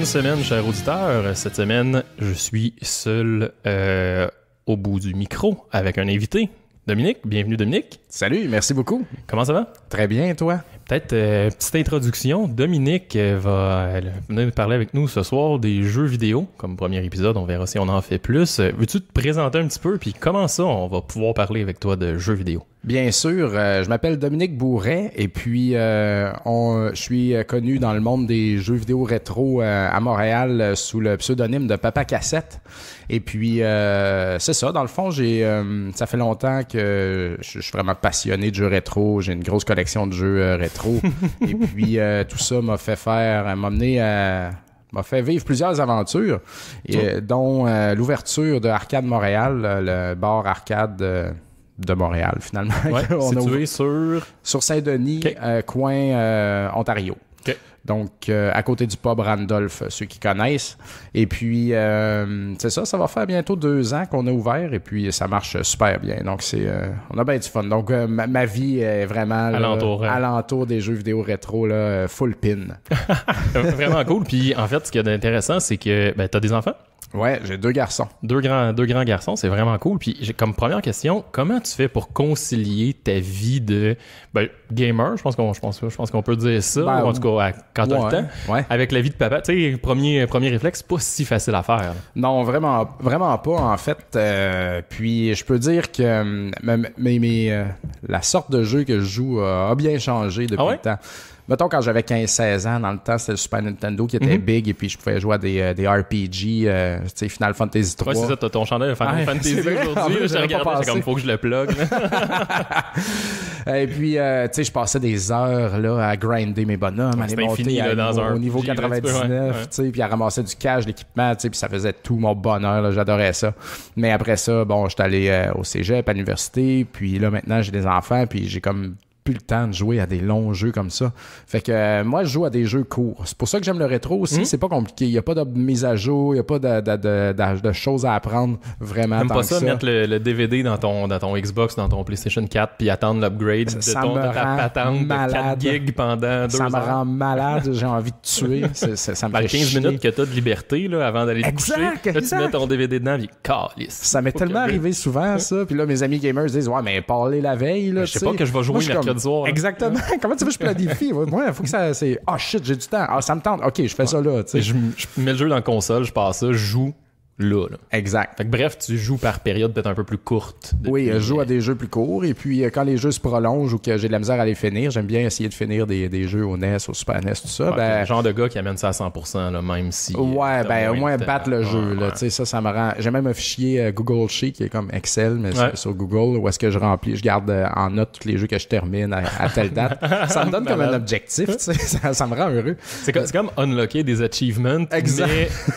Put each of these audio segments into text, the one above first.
Bonne semaine, chers auditeurs. Cette semaine, je suis seul euh, au bout du micro avec un invité. Dominique, bienvenue Dominique. Salut, merci beaucoup. Comment ça va? Très bien, toi? Peut-être euh, petite introduction. Dominique euh, va euh, venir parler avec nous ce soir des jeux vidéo. Comme premier épisode, on verra si on en fait plus. Veux-tu te présenter un petit peu, puis comment ça, on va pouvoir parler avec toi de jeux vidéo? Bien sûr, je m'appelle Dominique Bourret et puis je suis connu dans le monde des jeux vidéo rétro à Montréal sous le pseudonyme de Papa Cassette. Et puis, euh, c'est ça. Dans le fond, j'ai, euh, ça fait longtemps que je, suis vraiment passionné de jeux rétro. J'ai une grosse collection de jeux euh, rétro. et puis, tout ça m'a fait faire, m'a amené m'a fait vivre plusieurs aventures, et, dont l'ouverture de Arcade Montréal, le bar arcade de Montréal, finalement. situé sur... Sur Saint-Denis, coin Ontario. Donc, euh, à côté du pub Randolph, euh, ceux qui connaissent. Et puis, euh, c'est ça, ça va faire bientôt deux ans qu'on a ouvert et puis ça marche super bien. Donc, c'est, on a bien du fun. Donc, ma, vie est vraiment à alentour, des jeux vidéo rétro, là, full pin. vraiment cool. Puis, en fait, ce qui est intéressant, c'est que ben, tu des enfants. Ouais, j'ai deux garçons. Deux grands, deux grands garçons, c'est vraiment cool. Puis comme première question, comment tu fais pour concilier ta vie de ben, gamer, je pense qu'on peut dire ça, ben, en tout cas quand on le temps, avec la vie de papa. Tu sais, premier, premier réflexe, pas si facile à faire. Non, vraiment, vraiment pas en fait. Euh, puis je peux dire que hum, euh, la sorte de jeu que je joue a bien changé ah depuis le temps. Mettons, quand j'avais 15-16 ans, dans le temps, c'était le Super Nintendo qui était mhm. big et puis je pouvais jouer à des, euh, des RPG, euh, tu sais, Final Fantasy 3. Ouais, c'est ça, ton chandail de Final Fantasy aujourd'hui. Je comme, faut que je le plug. et puis, euh, tu sais, je passais des heures là, à grinder mes bonhommes, à les monter au, niveau 99, tu sais, puis à ramasser du cash, l'équipement, tu sais, puis ça faisait tout mon bonheur, j'adorais ça. Mais après ça, bon, j'étais allé au cégep, à l'université, puis là, maintenant, j'ai des enfants, puis j'ai comme plus le temps de jouer à des longs jeux comme ça. Fait que euh, moi, je joue à des jeux courts. C'est pour ça que j'aime le rétro aussi. Hmm? C'est pas compliqué. Il n'y a pas de mise à jour, il n'y a pas de, de, choses à apprendre vraiment. T'aimes pas ça, mettre le, DVD dans ton, ton Xbox, dans ton PlayStation 4, puis attendre l'upgrade de, ton, de 4 gigs pendant 2 ça Ça me rend malade. J'ai envie de tuer. ça me fait 15 minutes que tu de liberté là, avant d'aller te coucher. tu mets ton DVD dedans, puis Ça m'est tellement arrivé souvent, ça. Puis là, mes amis gamers disent Ouais, mais parlez la veille. Là, ben, je sais pas que je vais jouer Exactement. Comment tu veux que je planifie? Moi, il faut que ça. Ah oh, shit, j'ai du temps. Ah, ça me tente. Ok, je fais ça là. je, mets le jeu dans la console, je passe ça, je joue Exact. Fait bref, tu joues par période peut-être un peu plus courte. Oui, je joue à euh, des jeux plus courts. Et puis, euh, quand les jeux se prolongent ou que j'ai de la misère à les finir, j'aime bien essayer de finir des, jeux au NES, au Super NES, tout ça. Ben le genre de gars qui amène ça à 100%, là, même si. Euh, ouais, ben, au moins battre le jeu. Ça, ça me rend. J'ai même un fichier Google Sheet qui est comme Excel, mais sur Google, où est-ce que je remplis, je garde en note tous les jeux que je termine à, telle date. ça me donne comme un objectif, ça, me rend heureux. C'est comme, unlocker des achievements. Exact.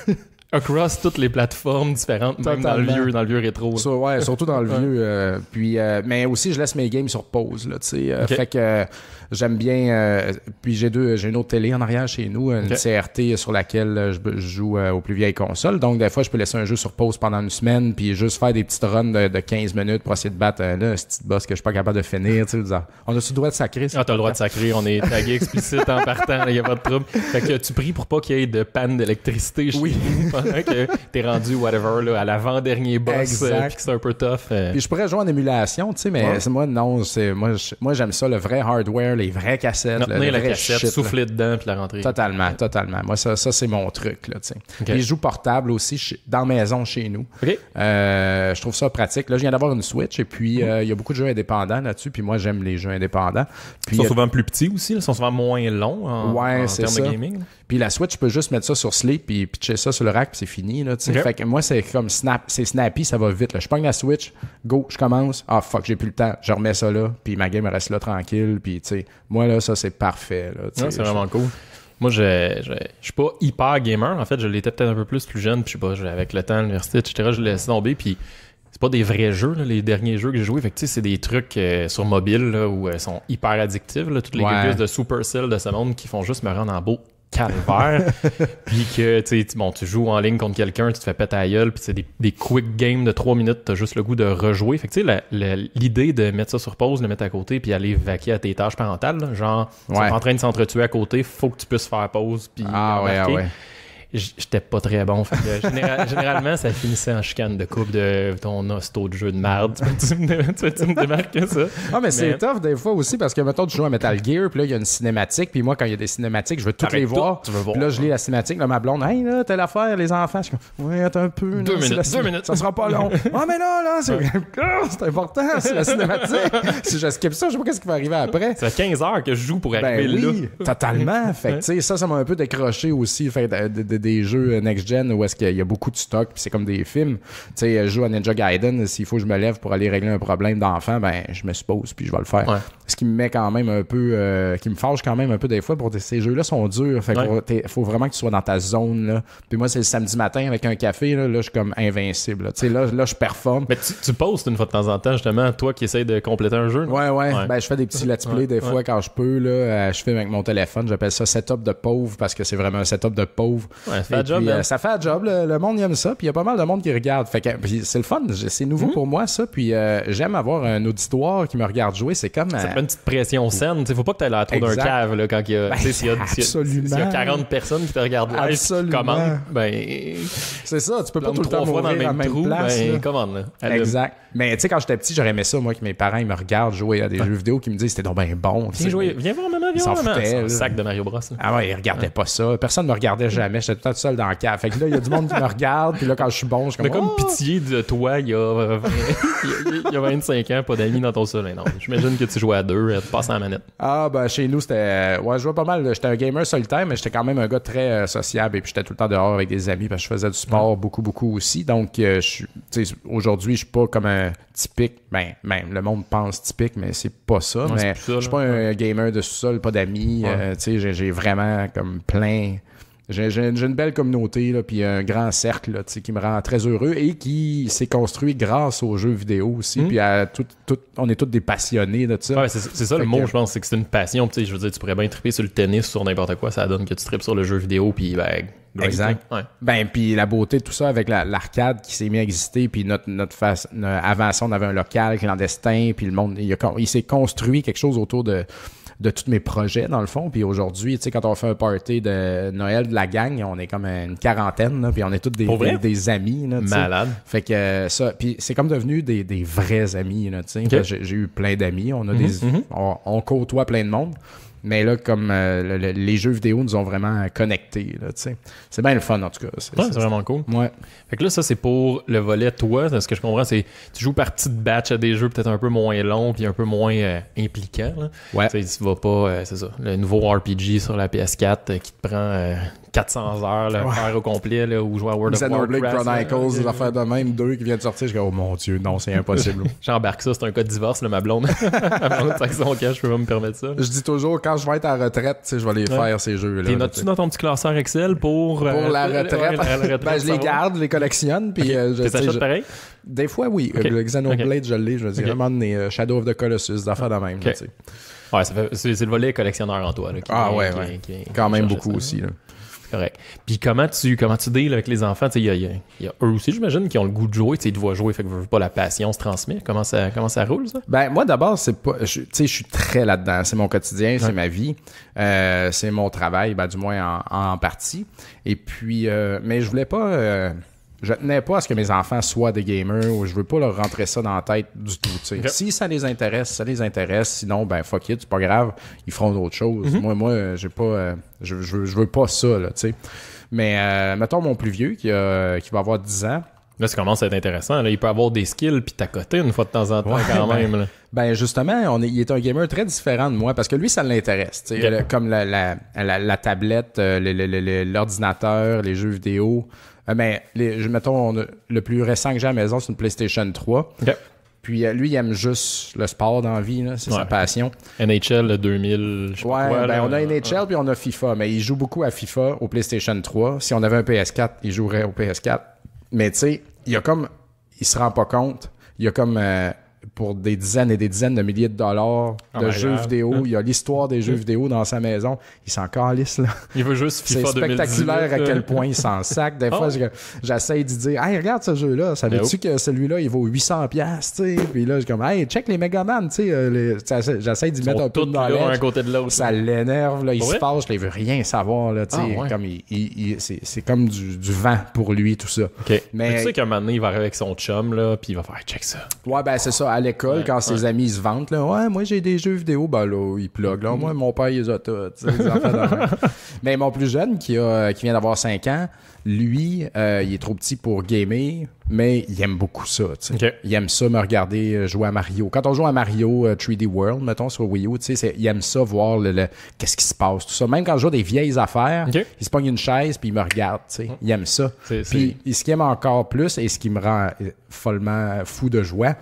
across toutes les plateformes différentes, même dans le vieux, dans le vieux rétro. ouais, surtout dans le vieux. Euh, puis, euh, mais aussi, je laisse mes games sur pause. Là, tu sais. Euh, fait que J'aime bien. Euh, puis j'ai deux, j'ai une autre télé en arrière chez nous, une CRT sur laquelle euh, je, joue euh, aux plus vieilles consoles. Donc des fois, je peux laisser un jeu sur pause pendant une semaine, puis juste faire des petites runs de, 15 minutes pour essayer de battre un petit boss que je suis pas capable de finir. Tu sais, on a-tu le droit de sacrer? Ah, t'as le droit de sacrer. On est tagué explicite en partant. Il n'y a pas de trouble. Fait que tu pries pour pas qu'il y ait de panne d'électricité. Oui. pendant que t'es rendu whatever à l'avant-dernier boss, puis c'est un peu tough. Puis je pourrais jouer en émulation, tu mais moi non, c'est moi, moi j'aime ça le vrai hardware, les vraies cassettes. cassette, souffler dedans puis la rentrer. Totalement, totalement. Moi, ça, ça c'est mon truc. Là, okay. Les jeux portables aussi, dans la maison chez nous. Euh, je trouve ça pratique. Là, je viens d'avoir une Switch et puis euh, il y a beaucoup de jeux indépendants là-dessus. Puis moi, j'aime les jeux indépendants. ils sont euh, souvent plus petits aussi. Ils sont souvent moins longs en, ouais, termes de gaming. Puis la Switch, je peux juste mettre ça sur Sleep puis pitcher ça sur le rack puis c'est fini. que moi, c'est comme snap, c'est snappy, ça va vite. Là. Je pogne la Switch, go, je commence. Ah fuck, j'ai plus le temps. Je remets ça là, puis ma game reste là tranquille. Puis tu moi, là, ça, c'est parfait. c'est vraiment cool. Moi, je, je, suis pas hyper gamer. En fait, je l'étais peut-être un peu plus plus jeune. Puis, je sais pas, avec le temps, l'université, etc., je l'ai laissé tomber. Puis, c'est pas des vrais jeux, les derniers jeux que j'ai joués. Fait c'est des trucs euh, sur mobile où elles euh, sont hyper addictives. toutes les ouais. de Supercell de ce monde qui font juste me rendre en beau calvaire. puis que tu, bon, tu joues en ligne contre quelqu'un, tu te fais péter à puis c'est des, quick games de 3 minutes, t'as juste le goût de rejouer. Fait que tu sais, l'idée de mettre ça sur pause, le mettre à côté, puis aller vaquer à tes tâches parentales, genre, tu es en train de s'entretuer à côté, faut que tu puisses faire pause, puis ah, j'étais pas très bon. Fait que, généralement, ça finissait en chicane de coupe de ton taux de jeu de merde. tu, me démarques ça. Ah, mais, c'est tough des fois aussi parce que, mettons, tu joues à Metal Gear, puis là, il y a une cinématique, puis moi, quand il y a des cinématiques, je veux toutes les voir. Puis là, je lis la cinématique, là, ma blonde, hey, là, t'as l'affaire, les enfants. Je suis comme, ouais, attends un peu. Deux minutes, deux minutes. Ça sera pas long. Ah, oh, mais là, là, ah, c'est important, c'est la cinématique. si je skip ça, je sais pas qu'est-ce qui va arriver après. Ça fait 15 heures que je joue pour ben arriver oui, là. totalement. Fait tu sais, ça, ça m'a un peu décroché aussi. Fait, des jeux next-gen où est-ce qu'il y a beaucoup de stock, puis c'est comme des films. Tu sais, je joue à Ninja Gaiden, s'il faut que je me lève pour aller régler un problème d'enfant, ben je me suppose, puis je vais le faire ce qui me met quand même un peu euh, qui me fâche quand même un peu des fois pour ces jeux là sont durs fait faut vraiment que tu sois dans ta zone là. puis moi c'est le samedi matin avec un café là, là je suis comme invincible là. là je performe mais tu, tu, postes une fois de temps en temps justement toi qui essayes de compléter un jeu ouais, ouais ben je fais des petits let's play des fois quand je peux là euh, je fais avec mon téléphone j'appelle ça setup de pauvre parce que c'est vraiment un setup de pauvre ça fait un job hein. euh, ça fait job le, monde aime ça puis il y a pas mal de monde qui regarde fait c'est le fun c'est nouveau mhm. pour moi ça puis j'aime avoir un auditoire qui me regarde jouer c'est comme une petite pression saine. Il faut pas que tu à à trop d'un cave là, quand il y a, ben, y, a, 40 personnes qui te regardent comment? ben, c'est ça, tu peux pas tout le temps mourir dans le même, trou, place, ben, commande. exact. Mais tu sais, quand j'étais petit, j'aurais aimé ça, moi, que mes parents ils me regardent jouer à des jeux vidéo qui me disent c'était donc bien bon. Viens, jouer, viens voir maman, viens voir maman. sac de Mario Bros. Ah ouais, ils regardaient pas ça. Personne me regardait mm. jamais. J'étais tout le temps seul dans le cave. Fait que là, il y a du monde qui me regarde. Puis là, quand je suis bon, je comme. comme oh! pitié de toi il y a, 25 ans, pas d'amis dans ton sol. Non, j'imagine que tu jouais deux, tu euh, manette. Ah, ben, chez nous, c'était. Ouais, je vois pas mal. J'étais un gamer solitaire, mais j'étais quand même un gars très euh, sociable et puis j'étais tout le temps dehors avec des amis parce que je faisais du sport beaucoup, beaucoup aussi. Donc, euh, aujourd'hui, je suis pas comme un typique. Ben, même, le monde pense typique, mais c'est pas ça. mais je suis pas un gamer de sous-sol, pas d'amis. tu sais, j'ai vraiment comme plein j'ai une belle communauté, là, puis un grand cercle là, qui me rend très heureux et qui s'est construit grâce aux jeux vidéo aussi. Hmm? Puis à tout, on est tous des passionnés de ça. Ouais, c'est ça le mot, je pense, c'est que c'est une passion. Je veux dire, tu pourrais bien triper sur le tennis, sur n'importe quoi, ça donne que tu tripes sur le jeu vidéo, puis ben, Exact. Ben, puis la beauté de tout ça avec l'arcade qui s'est mis à exister, puis notre, notre face, euh, avant ça, on avait un local clandestin, puis le monde, il s'est construit quelque chose autour de de tous mes projets, dans le fond. Puis aujourd'hui, tu sais, quand on fait un party de Noël de la gang, on est comme une quarantaine, là, puis on est tous des, amis. Là, Malade. Fait que euh, ça, puis c'est comme devenu des, vrais amis, tu sais. J'ai eu plein d'amis, on a mhm, des... Mhm. On, on côtoie plein de monde. Mais là, comme euh, les jeux vidéo nous ont vraiment connectés, là c'est bien le fun en tout cas. C'est vraiment cool. Ouais. Fait que là, ça, c'est pour le volet toi. Ce que je comprends, c'est tu joues par petit batch à des jeux peut-être un peu moins longs puis un peu moins euh, impliquants. Là. Ouais. tu vas pas, euh, c'est ça, le nouveau RPG sur la PS4 qui te prend 400 heures, là, faire au complet, ou jouer à World of Warcraft. Chronicles, des affaires de même, deux qui viennent de sortir. Je dis, oh mon Dieu, non, c'est impossible. J'embarque ça, c'est un cas de divorce, le ma blonde. je peux pas me permettre ça. Je dis toujours, quand je vais être à la retraite, je vais aller faire, ces jeux-là. tu dans ton petit classeur Excel pour. Euh, pour la euh, retraite. Ben, je les garde, je les collectionne, puis. Okay. Euh, pareil? Des fois, oui. Le Xenoblade, je l'ai, je veux dire, vraiment des Shadow of the Colossus, l'affaire de même, Ouais, c'est, le volet collectionneur en toi. ah ouais, ouais. quand même beaucoup aussi. Là correct. Puis comment tu comment tu deals avec les enfants? Il y, a, eux aussi, j'imagine, qui ont le goût de jouer. Ils te voient jouer, fait que veulent pas la passion se transmet. Comment ça, comment ça roule, ça? Ben, moi, d'abord, c'est pas. Je, je suis très là-dedans. C'est mon quotidien, c'est ma vie, euh, c'est mon travail, ben, du moins en, partie. Et puis, euh, mais je voulais pas. Euh, je tenais pas à ce que mes enfants soient des gamers ou je veux pas leur rentrer ça dans la tête du tout. Si ça les intéresse, ça les intéresse. Sinon, ben fuck it, c'est pas grave, ils feront d'autres choses. Mhm. Moi, moi, j'ai pas, euh, je, veux pas ça, là, Mais euh, mettons mon plus vieux qui, a, qui va avoir 10 ans. Là, ça commence à être intéressant. Il peut avoir des skills puis t'accoter une fois de temps en temps quand ben, même. Ben justement, il est un gamer très différent de moi parce que lui, ça l'intéresse. Comme la, tablette, euh, l'ordinateur, les jeux vidéo mais euh, ben, je mettons, le plus récent que j'ai à la maison, c'est une PlayStation 3. Puis euh, lui, il aime juste le sport dans la vie, c'est sa passion. NHL 2000, je crois. ouais, ben, on a NHL puis on a FIFA, mais il joue beaucoup à FIFA au PlayStation 3. Si on avait un PS4, il jouerait au PS4. Mais tu sais, il y a comme il se rend pas compte, il y a comme euh, pour des dizaines et des dizaines de milliers de dollars oh de jeux vidéo. Hein? Il y a l'histoire des jeux vidéo dans sa maison. Il s'en calisse, là. Il veut juste C'est spectaculaire à euh. quel point il s'en sac. Des fois, oh. j'essaie d'y dire Hey, regarde ce jeu-là. Savais-tu que celui-là, il vaut 800$, tu Puis là, je suis comme Hey, check les Megaman, tu sais. Euh, d'y mettre un peu de là, un côté de l'autre. Ça l'énerve, là. Il se fâche, il veut rien savoir, là, ah, comme c'est comme du, vent pour lui, tout ça. Mais, tu sais qu'un moment donné, il va arriver avec son chum, là, puis il va faire Check ça. Ouais, ben, c'est ça à l'école quand ses amis se vantent. ouais, moi j'ai des jeux vidéo, ben là, il plug. Là, mm-hmm. moi, mon père, il les a tous. Mais mon plus jeune, qui, a, qui vient d'avoir 5 ans, lui, euh, il est trop petit pour gamer, mais il aime beaucoup ça. Il aime ça me regarder euh, jouer à Mario. Quand on joue à Mario 3D euh, World, mettons, sur Wii U, il aime ça voir le, qu'est-ce qui se passe, tout ça. Même quand je joue des vieilles affaires, il se pogne une chaise puis il me regarde. Mm. Il aime ça. Puis ce qu'il aime encore plus et ce qui me rend follement fou de joie,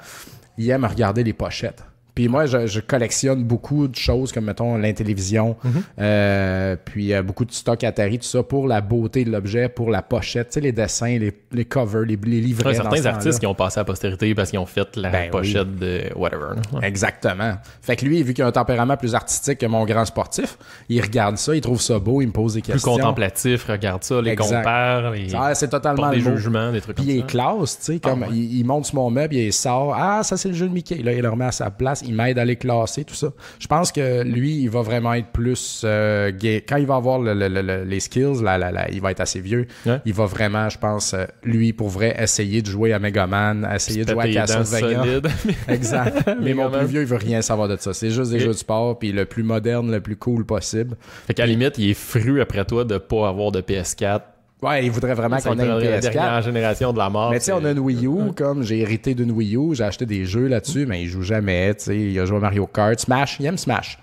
il aime regarder les pochettes. Puis moi, je, collectionne beaucoup de choses comme, mettons, l'intélévision, mhm. euh, puis euh, beaucoup de stock Atari, tout ça, pour la beauté de l'objet, pour la pochette, tu sais, les dessins, les, covers, les, livres livrets. certains artistes qui ont passé à la postérité parce qu'ils ont fait la ben pochette de whatever. Exactement. Fait que lui, vu qu'il a un tempérament plus artistique que mon grand sportif, il regarde ça, il trouve ça beau, il me pose des questions. Plus contemplatif, regarde ça, les exact. compare, les... c'est totalement des jugements, des trucs comme il est classe, tu sais, ah, comme il, monte sur mon meuble, il sort, ah, ça c'est le jeu de Mickey, là, il le remet à sa place il m'aide à les classer, tout ça. Je pense que lui, il va vraiment être plus euh, gay. Quand il va avoir les skills, là, là, là, il va être assez vieux. Il va vraiment, je pense, euh, lui, pour vrai, essayer de jouer à Megaman, essayer de jouer à Castlevania. exact. Mais mon plus vieux, il veut rien savoir de ça. C'est juste des jeux de sport, puis le plus moderne, le plus cool possible. Fait qu'à la limite, il est fru après toi de pas avoir de PS4 Ouais, il voudrait vraiment qu'on ait une La dernière génération de la mort. Mais tu sais, on a une Wii U, comme j'ai hérité d'une Wii U, j'ai acheté des jeux là-dessus, mais il joue jamais, tu sais, il a joué à Mario Kart, Smash, il aime Smash.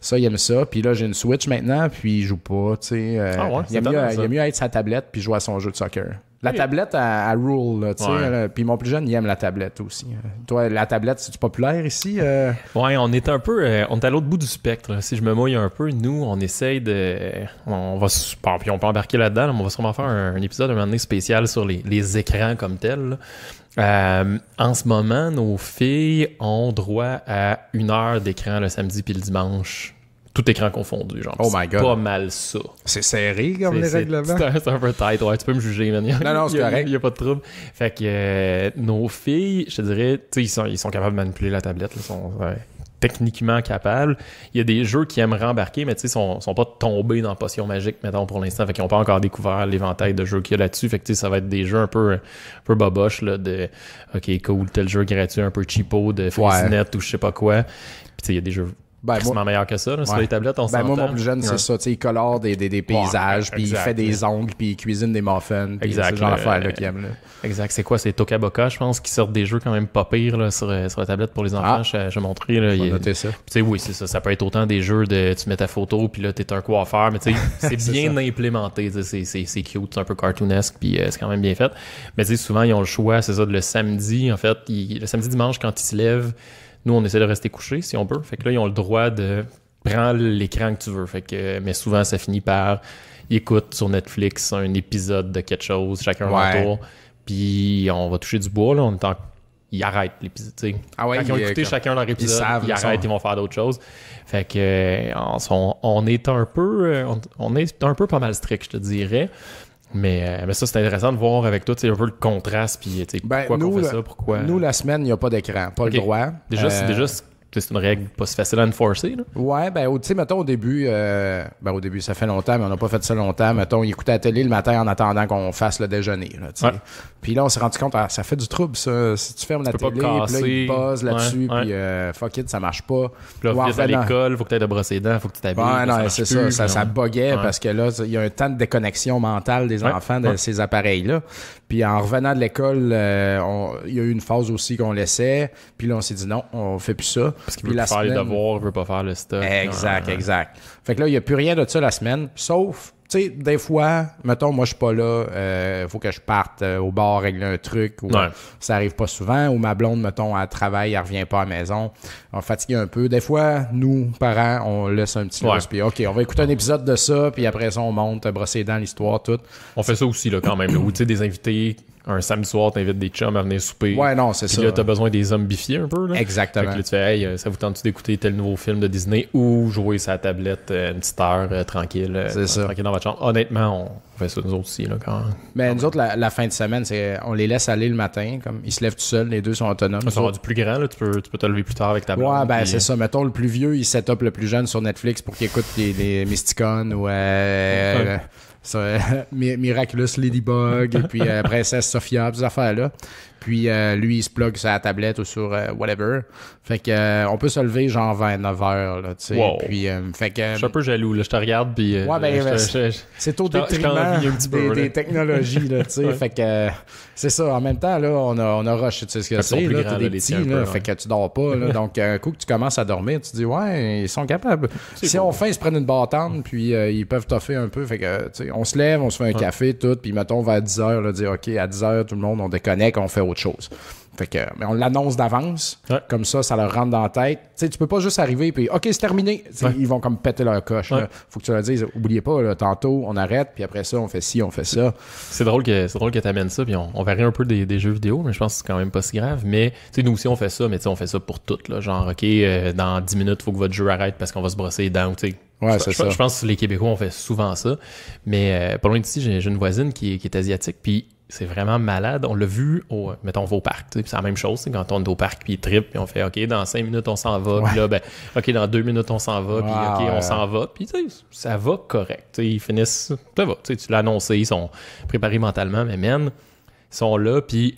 Ça, il aime ça. Puis là, j'ai une Switch maintenant, puis il joue pas, tu sais. Euh, ah il, a mieux, il a mieux être sa tablette puis jouer à son jeu de soccer. La tablette à, euh, Puis mon plus jeune, il aime la tablette aussi. Toi, la tablette, c'est-tu populaire ici? Oui, euh? Ouais, on est un peu. Euh, on est à l'autre bout du spectre. Si je me mouille un peu, nous, on essaye de. On va. Puis on peut embarquer là-dedans. on va sûrement faire un, épisode un moment donné spécial sur les, écrans comme tels. en ce moment, nos filles ont droit à une heure d'écran le samedi puis le dimanche tout écran confondu. Genre, oh my God. pas mal ça. C'est serré comme les règlements. C'est un, peu tight, ouais. Tu peux me juger, man. non, non, c'est correct. Il n'y a, pas de trouble. Fait que euh, nos filles, je te dirais, tu sais, ils sont, ils sont capables de manipuler la tablette. Ils sont techniquement capables. Il y a des jeux qui aiment rembarquer, mais tu sais, ils sont, sont pas tombés dans Potion Magique, mettons, pour l'instant. Fait qu'ils n'ont pas encore découvert l'éventail de jeux qu'il y a là-dessus. Fait que tu sais, ça va être des jeux un peu, un peu boboche, là, de OK, cool, tel jeu gratuit, un peu cheapo, de Foxnet, ou je sais pas quoi Puis, tu sais, il y a des jeux ben, c'est moi... meilleur que ça, sur les tablettes, on ben, Moi, mon plus jeune, c'est tu ça. Il colore des, des, des paysages, puis il fait des ongles, puis il cuisine des muffins. exact. C'est genre là qu'il aime. Exact. C'est quoi? C'est Tokaboka, je pense, qui sortent des jeux quand même pas pires là, sur, euh, sur la tablette pour les enfants. Ah. Je, je montrais. Là, il... noter ça. oui, c'est ça. Ça peut être autant des jeux de tu mets ta photo, puis là, t'es un coiffeur, mais tu sais c'est bien implémenté. C'est cute, c'est un peu cartoonesque, puis euh, c'est quand même bien fait. Mais souvent, ils ont le choix, c'est ça, de le samedi, en fait. le samedi, dimanche, quand ils se lèvent, nous, on essaie de rester couchés si on peut. Fait que là, ils ont le droit de prendre l'écran que tu veux. Fait que, mais souvent, ça finit par écoute sur Netflix un épisode de quelque chose, chacun ouais. un tour. Puis on va toucher du bois, là, on est en ils arrêtent l'épisode. Ah ouais, ils ont écouté euh, chacun leur épisode, ils, savent, ils arrêtent, ils vont faire d'autres choses. Fait que on, est un peu euh, on, est un peu pas mal strict, je te dirais. Mais, euh, mais ça, c'est intéressant de voir avec toi, un peu le contraste, puis sais ben, pourquoi on fait ça, pourquoi... Nous, la semaine, il n'y a pas d'écran, pas le droit. Déjà, c'est euh, déjà c'est une règle pas si facile à enforcer. Là. Ouais, ben, tu sais, mettons, au début, euh, ben, au début, ça fait longtemps, mais on n'a pas fait ça longtemps. Mettons, il écoutait la télé le matin en attendant qu'on fasse le déjeuner. Là, Puis là, on s'est rendu compte, ah, ça fait du trouble, ça. Si tu fermes la télé, puis là, il pose là-dessus, puis euh, fuck it, ça marche pas. Puis là, à l'école, faut que tu aies de brosser les dents, faut que tu t'habilles. Ouais, non, c'est ça. Ça, ça parce que là, il y a un temps de déconnexion mentale des enfants de ces appareils-là. Puis en revenant de l'école, euh, il y a eu une phase aussi qu'on laissait. Puis là, on s'est dit non, on fait plus ça. Parce qu'il veut la faire semaine... les il veut pas faire le stuff. Hein. Exact, exact. Fait que là, il n'y a plus rien de ça la semaine, sauf tu sais, des fois, mettons, moi, je suis pas là, il euh, faut que je parte euh, au bar régler un truc, ou euh, ça arrive pas souvent, ou ma blonde, mettons, elle travaille, elle revient pas à la maison, on fatigue un peu. Des fois, nous, parents, on laisse un petit peu, puis OK, on va écouter un épisode de ça, puis après ça, on monte, brosser les dents, l'histoire, tout. On fait ça aussi, là, quand même, ou tu sais, des invités un samedi soir, t'invites des chums à venir souper. Ouais, non, c'est ça. Puis là, t'as besoin des hommes bifiés un peu. Là. Exactement. Fait que là, tu fais, hey, euh, ça vous tente-tu d'écouter tel nouveau film de Disney ou jouer sa tablette euh, une petite heure euh, tranquille, C'est ça. tranquille dans votre chambre. Honnêtement, on fait ça nous autres aussi, là, quand. Mais nous autres, la, fin de semaine, c'est on les laisse aller le matin, comme ils se lèvent tout seuls, les deux sont autonomes. Ça va du plus grand, là, tu peux, te lever plus tard avec ta boîte. Ouais, ben c'est ça. Mettons le plus vieux, il set up le plus jeune sur Netflix pour qu'il écoute les, les Mysticons ou. ouais. Euh, Miraculous Ladybug, et puis euh, Princesse Sophia, ces affaires-là. Puis euh, lui, il se plug sur la tablette ou sur euh, whatever. Fait que euh, on peut se lever genre 29 heures. Là, sais Puis, fait que, je suis un peu jaloux, là. Je te regarde puis. Ben, c'est au détriment des, technologies. Là, tu sais. Fait que c'est ça. En même temps, là, on a, on a rush, tu sais ce que c'est. Là, des là, fait que tu dors pas. donc, un coup que tu commences à dormir, tu dis ouais, ils sont capables. Si on fait, ils se prennent une bâtonne, puis ils peuvent toffer un peu. Fait que tu sais, on se lève, on se fait un café, tout, puis mettons à 10 heures, là, dire OK, à 10 heures, tout le monde, on déconnecte, on fait chose. Fait que, euh, mais on l'annonce d'avance. Comme ça, ça leur rentre dans la tête. Tu sais, tu peux pas juste arriver et OK, c'est terminé. Ils vont comme péter leur coche. Il Faut que tu leur dises, oubliez pas, tantôt, on arrête, puis après ça, on fait ci, on fait ça. C'est drôle que c'est drôle que t'amènes ça, puis on, on, varie un peu des, jeux vidéo, mais je pense que c'est quand même pas si grave. Mais, tu sais, nous aussi, on fait ça, mais tu sais, on fait ça pour tout, Genre, OK, euh, dans 10 minutes, faut que votre jeu arrête parce qu'on va se brosser les dents, tu sais. Ouais, je, ça. je, pense que les Québécois, on fait souvent ça. Mais euh, pas loin d'ici, j'ai une voisine qui, qui est asiatique, puis c'est vraiment malade. On l'a vu au, mettons, va au parc. C'est la même chose. Quand on est au parc, puis il trip, puis on fait OK, dans cinq minutes, on s'en va. Puis là, ben, OK, dans deux minutes, on s'en va. Puis OK, on s'en va. Puis ça va correct. ils finissent, ça va. tu l'as annoncé, ils sont préparés mentalement, mais man, ils sont là. Puis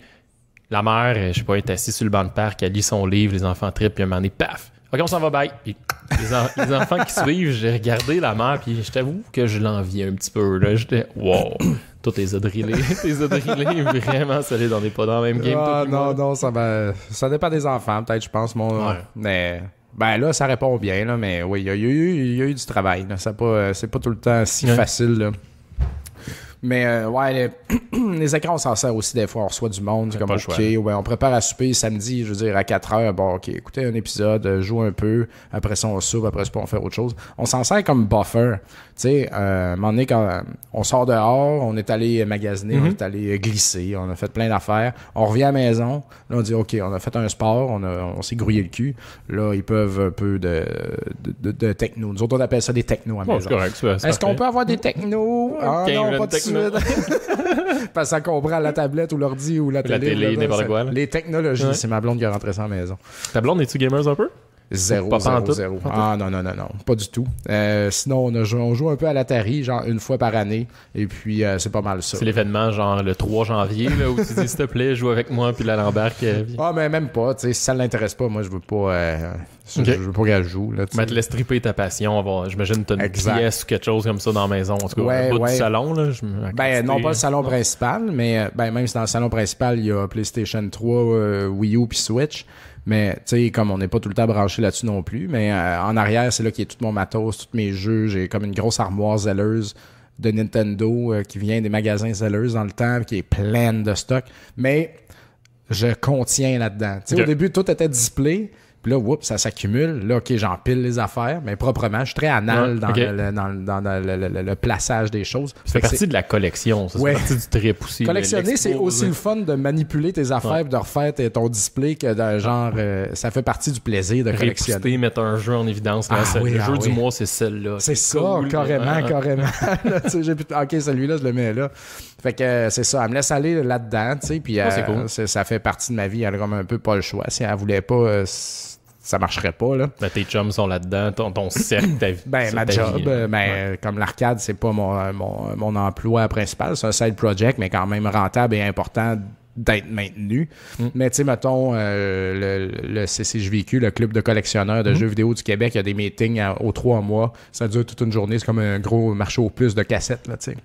la mère, je sais pas, est assise sur le banc de parc, elle lit son livre, les enfants trip, puis un moment donné, paf, OK, on s'en va, bye. Puis les, enfants qui suivent, j'ai regardé la mère, puis je t'avoue que je l'envie un petit peu. Là, j'étais, wow, toi, t'es a t'es a vraiment solide. On n'est pas dans le même game. Ah, non, non, ça, ben, ça dépend des enfants, peut-être, je pense. Mon... Mais ben là, ça répond bien, là, mais oui, il y, a eu du travail. pas, euh, c'est pas tout le temps si facile. Mais euh, ouais, les, écrans, on s'en sert aussi des fois. On reçoit du monde, comme OK, on prépare à souper samedi, je veux dire, à 4 h Bon, OK, écoutez un épisode, euh, joue un peu. Après ça, on soupe. Après ça, on fait autre chose. On s'en sert comme buffer. Tu sais, euh, à un moment donné, quand euh, on sort dehors, on est allé magasiner, on mhm. est allé glisser, on a fait plein d'affaires. On revient à la maison, là, on dit, OK, on a fait un sport, on, s'est grouillé le cul. Là, ils peuvent un peu de, de, techno. Nous autres, on appelle ça des techno à maison. Est-ce qu'on peut avoir des techno? ah, non, pas de suite. Parce qu'on comprend la tablette ou l'ordi ou la télé. Les technologies, c'est ma blonde qui est rentré ça à maison. Ta blonde, es-tu gamer un peu? Zéro, pas zéro, Ah non, non, non, non, pas du tout. Euh, sinon, on, on, joue un peu à la l'Atari, genre une fois par année, et puis euh, c'est pas mal ça. C'est l'événement, genre le 3 janvier, là, où tu dis, s'il te plaît, joue avec moi, puis la Lambert euh, Ah, mais même pas, tu sais, si ça l'intéresse pas, moi, je veux pas, je veux pas qu'elle joue. Là, mais te laisse triper ta passion, que tu as une pièce ou quelque chose comme ça dans la maison, en tout cas, ouais, ouais. du salon, là. Je ben, non pas le salon principal, mais ben, même si dans le salon principal, il y a PlayStation 3, Wii U, puis Switch. Mais tu sais, comme on n'est pas tout le temps branché là-dessus non plus, mais euh, en arrière, c'est là qu'il y a tout mon matos, tous mes jeux. J'ai comme une grosse armoire zèleuse de Nintendo euh, qui vient des magasins zèleuses dans le temps, qui est pleine de stock. Mais je contiens là-dedans. sais, Au début, tout était display. Puis là, ça s'accumule. Là, OK, j'empile les affaires, mais proprement, je suis très anal dans, le, dans, plaçage des choses. Ça fait partie de la collection, ça. C'est partie du trip aussi. Collectionner, c'est aussi le fun de manipuler tes affaires et de refaire ton display que de genre, euh, ça fait partie du plaisir de collectionner. mettre un jeu en évidence. Ah là, le ah jeu du mois, c'est celle-là. C'est ça, carrément, ah. carrément. OK, celui-là, je le mets là. Fait que euh, c'est ça, elle me laisse aller là-dedans, tu sais, puis ah, euh, ça fait partie de ma vie, elle a comme un peu pas le choix. Si elle voulait pas, euh, ça marcherait pas, là. Ben, tes chums sont là-dedans, ton, cercle, ta vie. Ben, ma job, hein. ben, comme l'arcade, c'est pas mon, emploi principal, c'est un side project, mais quand même rentable et important d'être maintenu. Mm. Mais tu sais, mettons, le, le, CCJVQ, le club de collectionneurs de mm. jeux vidéo du Québec, il y a des meetings aux trois mois. Ça dure toute une journée. C'est comme un gros marché au plus de cassettes, là, tu sais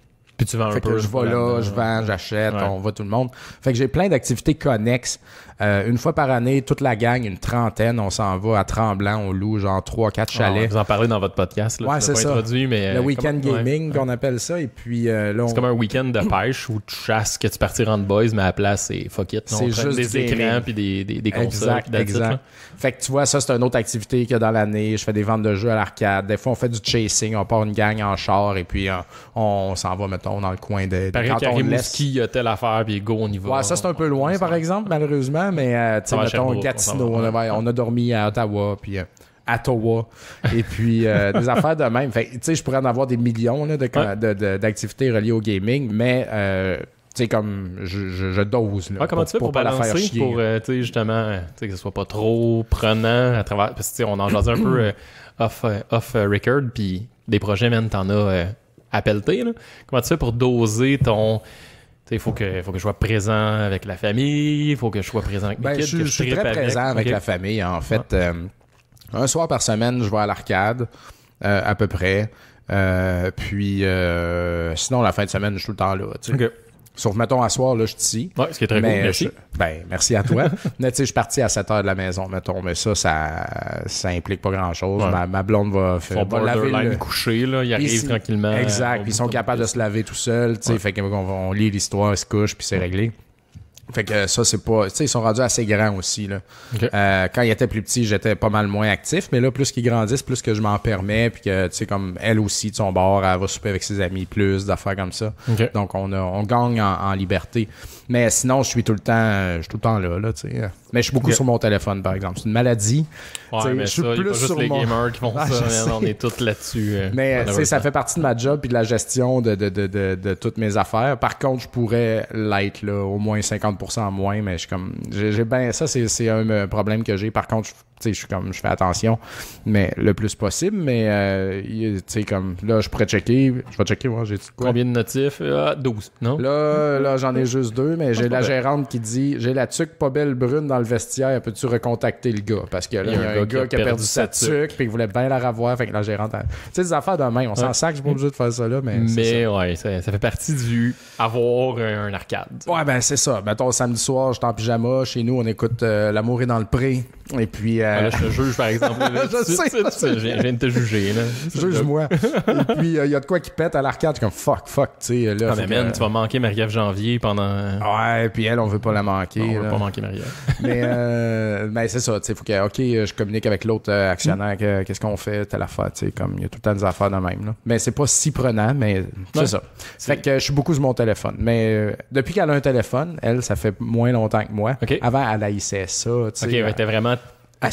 fait que je vais là, je vends, j'achète, on va tout le monde. Fait que j'ai plein d'activités connexes. Euh, une fois par année, toute la gang, une trentaine, on s'en va à Tremblant, on loue genre trois, quatre ah, chalets. vous en parlez dans votre podcast, là. Ouais, c'est ça. Introduit, mais le euh, week-end gaming qu'on appelle ça. Et puis euh, là, on... c'est comme un week-end de pêche où tu chasses que tu partis en boys, mais à la place c'est fuck it. C'est juste des écrans puis des, des, des consoles. Exact, Fait que tu vois, ça c'est une autre activité que dans l'année. Je fais des ventes de jeux à l'arcade. Des fois, on fait du chasing, on part une gang en char et puis on, on s'en va mettons dans le coin de. quand on laisse... il y a telle affaire, puis go, on y va. Ouais, ça, c'est un peu loin, par exemple, malheureusement, mais, euh, tu sais, mettons, Gatineau, on, on, a dormi à Ottawa, puis. à euh, Ottawa, et puis euh, des affaires de même. tu sais je pourrais en avoir des millions là, de, de, d'activités reliées au gaming, mais tu sais, comme je, dose. Là, comment pour, tu fais pour, pour balancer, chier, pour, tu sais, justement, que ce soit pas trop prenant à travers. Parce que, tu sais, on en jase un peu off, off record, puis des projets, même, t'en as à pelleter, là. Comment tu fais pour doser ton. Il faut que, faut que je sois présent avec la famille, il faut que je sois présent avec mes ben, kids, je, suis très présent avec, la famille. En fait, euh, un soir par semaine, je vais à l'arcade, euh, à peu près. Euh, puis, sinon, la fin de semaine, je suis tout le temps là. Okay. Sauf, mettons, à soir, là, je suis ici. Ouais, ce qui est très bien merci. ben, merci à toi. mais tu sais, je suis parti à 7 heures de la maison, mettons, mais ça, ça, ça implique pas grand-chose. Ma, blonde va faire. pas laver le... coucher, là, ils arrivent tranquillement. Exact, puis ils sont capables de se laver tout seuls, tu sais, fait qu'on lit l'histoire, ils se couchent, puis c'est réglé. Fait que ça, c'est pas. Tu sais, ils sont rendus assez grands aussi. Là. Euh, quand ils étaient plus petits, j'étais pas mal moins actif, mais là, plus qu'ils grandissent, plus que je m'en permets, puis que, tu sais, comme elle aussi, de son bord, elle va souper avec ses amis, plus d'affaires comme ça. Donc, on, on gagne en liberté. Mais sinon, je suis tout le temps, euh, je suis tout le temps là, là tu sais. Mais je suis beaucoup sur mon téléphone, par exemple. C'est une maladie. mais je suis plus juste les gamers qui font ah, ça. on est tous là-dessus. Euh, mais ça fait partie de ma job puis de la gestion de, de, de, de, toutes mes affaires. Par contre, je pourrais l'être là, au moins 50% moins, mais je suis comme, j'ai, bien ça, c'est, un euh, problème que j'ai. Par contre, je je suis comme, je fais attention, mais le plus possible. Mais, euh, tu sais, comme, là, je pourrais checker. Je vais checker, moi j'ai Combien de notifs 12, euh, ah, non? Là, là j'en ai juste deux, mais j'ai la gérante qui dit J'ai la tuque pas belle brune dans le vestiaire, peux-tu recontacter le gars? Parce que là, il y a, un, gars, qui a, perdu, sa tuque, puis il voulait bien la revoir. Fait que la gérante, a... tu sais, des affaires de main, on s'en ouais. sac, je suis pas obligé de faire ça là, mais. Mais ça. ouais, ça, fait partie du avoir un, arcade. Ouais, ben c'est ça. Mettons, samedi soir, je suis en pyjama, chez nous, on écoute euh, L'amour est dans le pré. Et puis. Euh... Ah, là, je te juge, par exemple. je sais. Tu, je viens de te juger. Juge-moi. Et puis, il euh, y a de quoi qui pète à l'arcade. comme fuck, fuck. Tu sais, là. Ah, mais man, tu vas manquer Marie-Ève Janvier pendant. Ouais, puis elle, on veut pas la manquer. on veut pas manquer Marie-Ève. mais, euh, mais ben, c'est ça. Tu sais, faut que, OK, je communique avec l'autre euh, actionnaire. Qu'est-ce qu'on fait? Telle affaire. Tu sais, comme, il y a tout le temps des affaires dans même. Là. Mais c'est pas si prenant, mais c'est ça. Fait que je suis beaucoup sur mon téléphone. Mais euh, depuis qu'elle a un téléphone, elle, ça fait moins longtemps que moi. Avant, elle haïssait ça. Tu sais. OK, elle était vraiment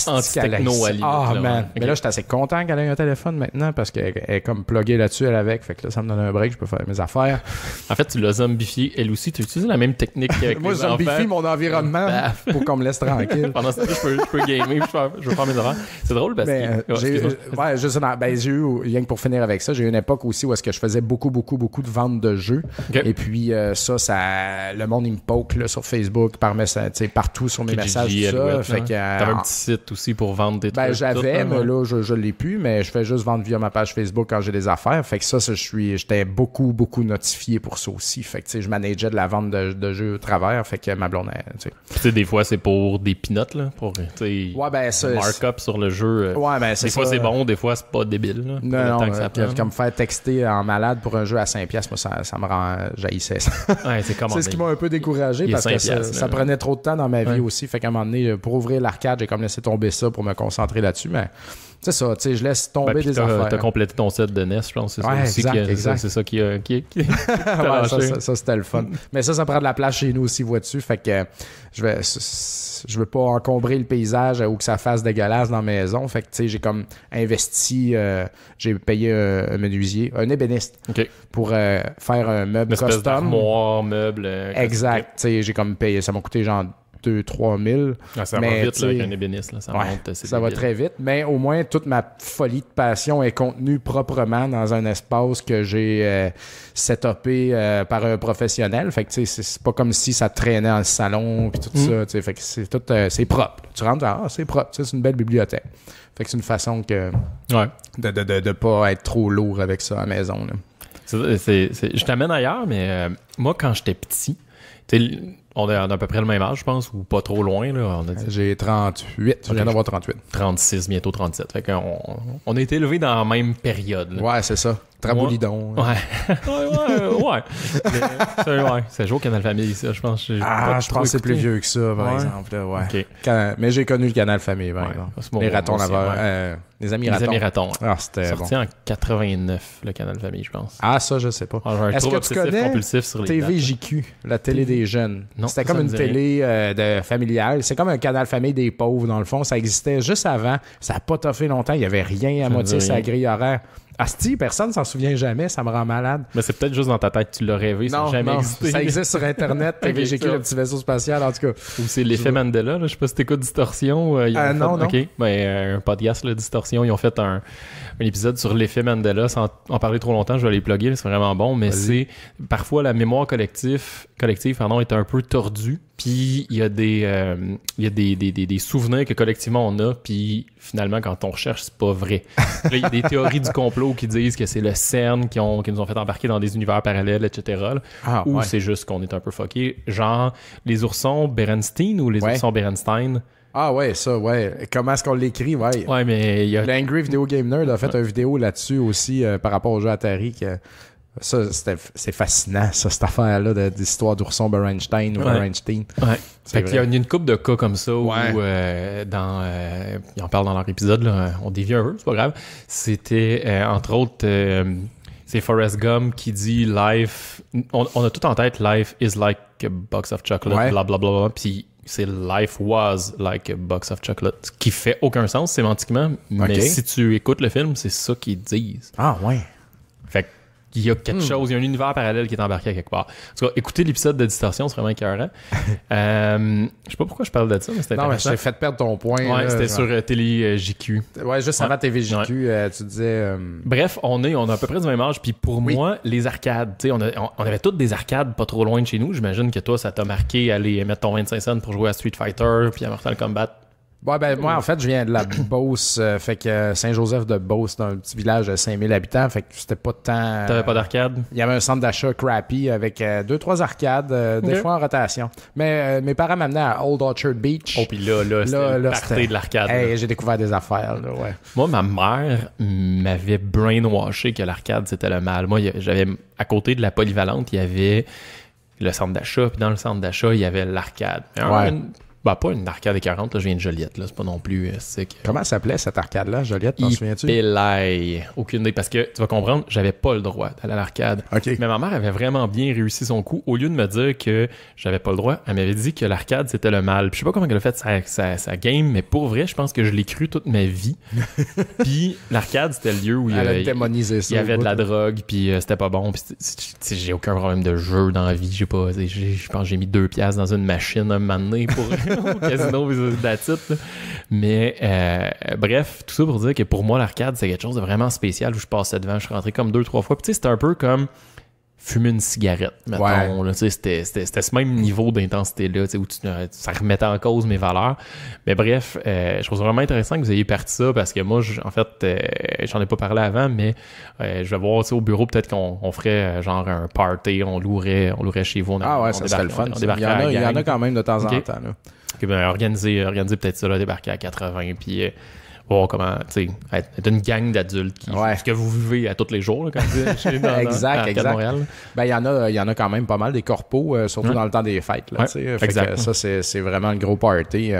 Anti-techno Ah, man. Mais là, j'étais assez content qu'elle ait un téléphone maintenant parce qu'elle est comme pluguée là-dessus, elle avec. Fait que là, ça me donne un break, je peux faire mes affaires. En fait, tu l'as zombifié, elle aussi. Tu utilises la même technique qu'avec Moi, je zombifie mon environnement pour qu'on me laisse tranquille. Pendant ce temps, je peux, je peux gamer, je, peux, faire mes affaires. C'est drôle parce que. Euh, j'ai, ouais, juste ben, eu, rien que pour finir avec ça, j'ai eu une époque aussi où est-ce que je faisais beaucoup, beaucoup, beaucoup de ventes de jeux. Et puis, euh, ça, ça, le monde, il me poke sur Facebook, par message, partout sur mes messages. ça. Fait hein. euh, un petit site aussi pour vendre des ben, trucs. J'avais, mais là, je ne l'ai plus, mais je fais juste vendre via ma page Facebook quand j'ai des affaires. Fait que ça, je suis, j'étais beaucoup, beaucoup notifié pour ça aussi. Fait que, je manageais de la vente de, de jeux au travers. Fait que ma blonde, tu sais. des fois, c'est pour des pinotes, là, pour, ouais, ben, sur le jeu. Euh, ben, des fois, c'est bon, des fois, c'est pas débile, Non, non, euh, comme faire texter en malade pour un jeu à 5 pièces, moi, ça, me rend, jaillissait c'est ce qui m'a un peu découragé parce que ça, prenait trop de temps dans ma vie aussi. Fait qu'à un moment donné, pour ouvrir l'arcade, j'ai comme laissé tomber ça pour me concentrer là-dessus, mais c'est ça, tu sais, je laisse tomber ben, des affaires. as complété ton set de Nest, je pense, c'est ça C'est ça qui, ça, c'était le fun. Mais ça, ça prend de la place chez nous aussi, vois-tu, fait que je vais, je veux pas encombrer le paysage ou que ça fasse dégueulasse dans la maison, fait que tu sais, j'ai comme investi, euh, j'ai payé euh, un menuisier, un ébéniste, pour euh, faire un meuble custom. meuble. Exact, tu sais, j'ai comme payé, ça m'a coûté genre 2-3 000. Ah, ça va vite avec un Là, ça va très vite. Mais au moins, toute ma folie de passion est contenue proprement dans un espace que j'ai euh, setupé euh, par un professionnel. Fait que c'est pas comme si ça traînait en salon puis tout mm. ça. Fait que c'est tout euh, propre. Tu rentres, ah, c'est propre. C'est une belle bibliothèque. Fait que c'est une façon que de ne pas être trop lourd avec ça à la maison. je t'amène ailleurs, mais moi, quand j'étais petit, on a, à peu près le même âge, je pense, ou pas trop loin. Là, J'ai 38. Okay. Je viens d'avoir 38. 36, bientôt 37. Fait qu'on on a été élevés dans la même période. Ouais, c'est ça. Traboulidon. Hein. Ouais. Ouais, ouais, ouais. C'est joue au Canal Famille, ça, je pense. Ah, je pense que c'est plus vieux que ça, par exemple. ouais. Mais j'ai connu le Canal Famille, par ouais. exemple. les ratons laveurs. Euh, les amis ratons. amis ratons. Ah, c'était Sorti en 89, le Canal Famille, je pense. Ah, ça, je sais pas. Ah, Est-ce que tu connais TVJQ, la télé des jeunes? C'était comme une télé euh, de familiale. C'est comme un Canal Famille des pauvres, dans le fond. Ça existait juste avant. Ça n'a pas toffé longtemps. Il n'y avait rien à moitié sa grille Ah, Asti, personne souviens jamais, ça me rend malade. Mais c'est peut-être juste dans ta tête que tu l'as rêvé, ça jamais non, Ça existe sur Internet, okay, j'ai le petit vaisseau spatial, en tout cas. Ou c'est l'effet Mandela, je sais pas si t'écoutes Distorsion. Euh, euh non, non. Ok, ben, euh, un podcast, le Distorsion, ils ont fait un, un épisode sur l'effet Mandela sans en parler trop longtemps. Je vais les plugger, c'est vraiment bon. Mais c'est parfois la mémoire collective, collective pardon, est un peu tordue. Puis il y a, des, euh, y a des, des, des, souvenirs que collectivement on a, puis finalement quand on recherche, c'est pas vrai. Il y a des théories du complot qui disent que c'est le CERN qui, ont, qui nous ont fait embarquer dans des univers parallèles, etc. Ah, ou c'est juste qu'on est un peu fucké. Genre les oursons Berenstein ou les oursons Berenstein. Ah ouais, ça, ouais. Comment est-ce qu'on l'écrit, ouais. Ouais, mais il y a... L'Angry Video Game Nerd a fait une vidéo là-dessus aussi euh, par rapport au jeu Atari. Que, ça, c'est fascinant, ça, cette affaire-là d'histoire d'ourson Berenstein ou ouais. Berenstein. Ouais. Fait qu'il y a une, coupe couple de cas comme ça où, euh, dans, euh, ils en parlent dans leur épisode, là, on dévie un peu, c'est pas grave. C'était, entre autres, c'est Forrest Gump qui dit Life, on, on, a tout en tête, Life is like a box of chocolate, blablabla. Puis c'est Life Was Like a Box of Chocolate, qui fait aucun sens sémantiquement, mais si tu écoutes le film, c'est ça qu'ils disent. Ah ouais. Fait il y a quelque hmm. chose, il y a un univers parallèle qui est embarqué quelque part. En tout cas, écoutez l'épisode de Distorsion, c'est vraiment écœurant. euh, je sais pas pourquoi je parle de ça, mais c'était Non, mais je t'ai fait perdre ton point. Ouais, c'était sur euh, Télé euh, JQ. Ouais, juste sur avant TVJQ, euh, tu disais... Bref, on est, on a à peu près du même âge, puis pour moi, les arcades, tu sais, on, avait toutes des arcades pas trop loin de chez nous. J'imagine que toi, ça t'a marqué aller mettre ton 25 cents pour jouer à Street Fighter, puis à Mortal Kombat, ben, moi, en euh. fait, je viens de la Beauce. Euh, fait que euh, Saint-Joseph de Beauce, c'est un petit village de 5000 habitants. Fait que c'était pas tant. T'avais pas d'arcade? Il y avait un centre d'achat crappy avec deux, trois arcades, des fois en rotation. Mais mes parents m'amenaient à Old Orchard Beach. Oh, puis là, là, c'était de l'arcade. j'ai découvert des affaires, Moi, ma mère m'avait brainwashé que l'arcade, c'était le mal. Moi, j'avais, à côté de la polyvalente, il y avait le centre d'achat, puis dans le centre d'achat, il y avait l'arcade. Bah, pas une arcade et 40, là, je viens de Joliette, là, c'est pas non plus. Euh, Comment s'appelait cette arcade-là, Joliette, t'en souviens-tu? aucune idée, parce que tu vas comprendre, j'avais pas le droit d'aller à l'arcade. Mais ma mère avait vraiment bien réussi son coup. Au lieu de me dire que j'avais pas le droit, elle m'avait dit que l'arcade c'était le mal. Puis je sais pas comment elle a fait sa, sa, sa, game, mais pour vrai, je pense que je l'ai cru toute ma vie. puis l'arcade c'était le lieu où il, y avait de la drogue, puis euh, c'était pas bon. Puis j'ai aucun problème de jeu dans la vie. J'ai pas, je pense j'ai mis deux pièces dans une machine un moment pour. casino, Mais euh, bref, tout ça pour dire que pour moi, l'arcade, c'est quelque chose de vraiment spécial où je passais devant, je suis rentré comme deux, trois fois. Puis tu sais, c'était un peu comme fumer une cigarette, Ouais. C'était ce même niveau d'intensité-là, où euh, ça remettait en cause mes valeurs. Mais bref, euh, je trouve vraiment intéressant que vous ayez parti ça, parce que moi, en fait, j'en ai pas parlé avant, mais je vais voir au bureau, peut-être qu'on ferait genre un party, on louerait, on louerait chez vous. ah ouais, ça serait le fun. il, y en a, quand même de temps en temps. Là. Puis ben, organiser, organiser peut-être ça, débarquer à 80, puis euh, voir comment, tu être, une gang d'adultes qui ce que vous vivez à tous les jours, quand vous êtes Exact, exact. À Montréal. Ben, il y, en a, y en a quand même pas mal des corpos, euh, surtout dans le temps des fêtes, euh, ça, c'est vraiment le gros party.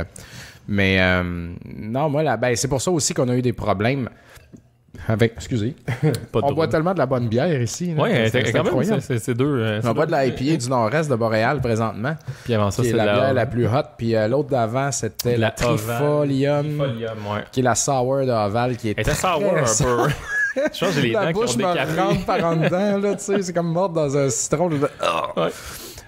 mais non, moi, ben, c'est pour ça aussi qu'on a eu des problèmes avec, excusez. on boit tellement de la bonne bière ici. Oui, c'est quand même, c'est deux. Euh, on boit de la IPA du nord-est de Boréal présentement. Puis avant ça, c'est la, bière la plus hot. Puis euh, l'autre d'avant, c'était la, Trifolium. Trifolium ouais. Qui est la sour de Haval. Qui est Elle était sour un peu. je pense que j'ai les la dents bouche qui ont me rentre par en dedans, là, tu sais. C'est comme mordre dans un citron. Ouais.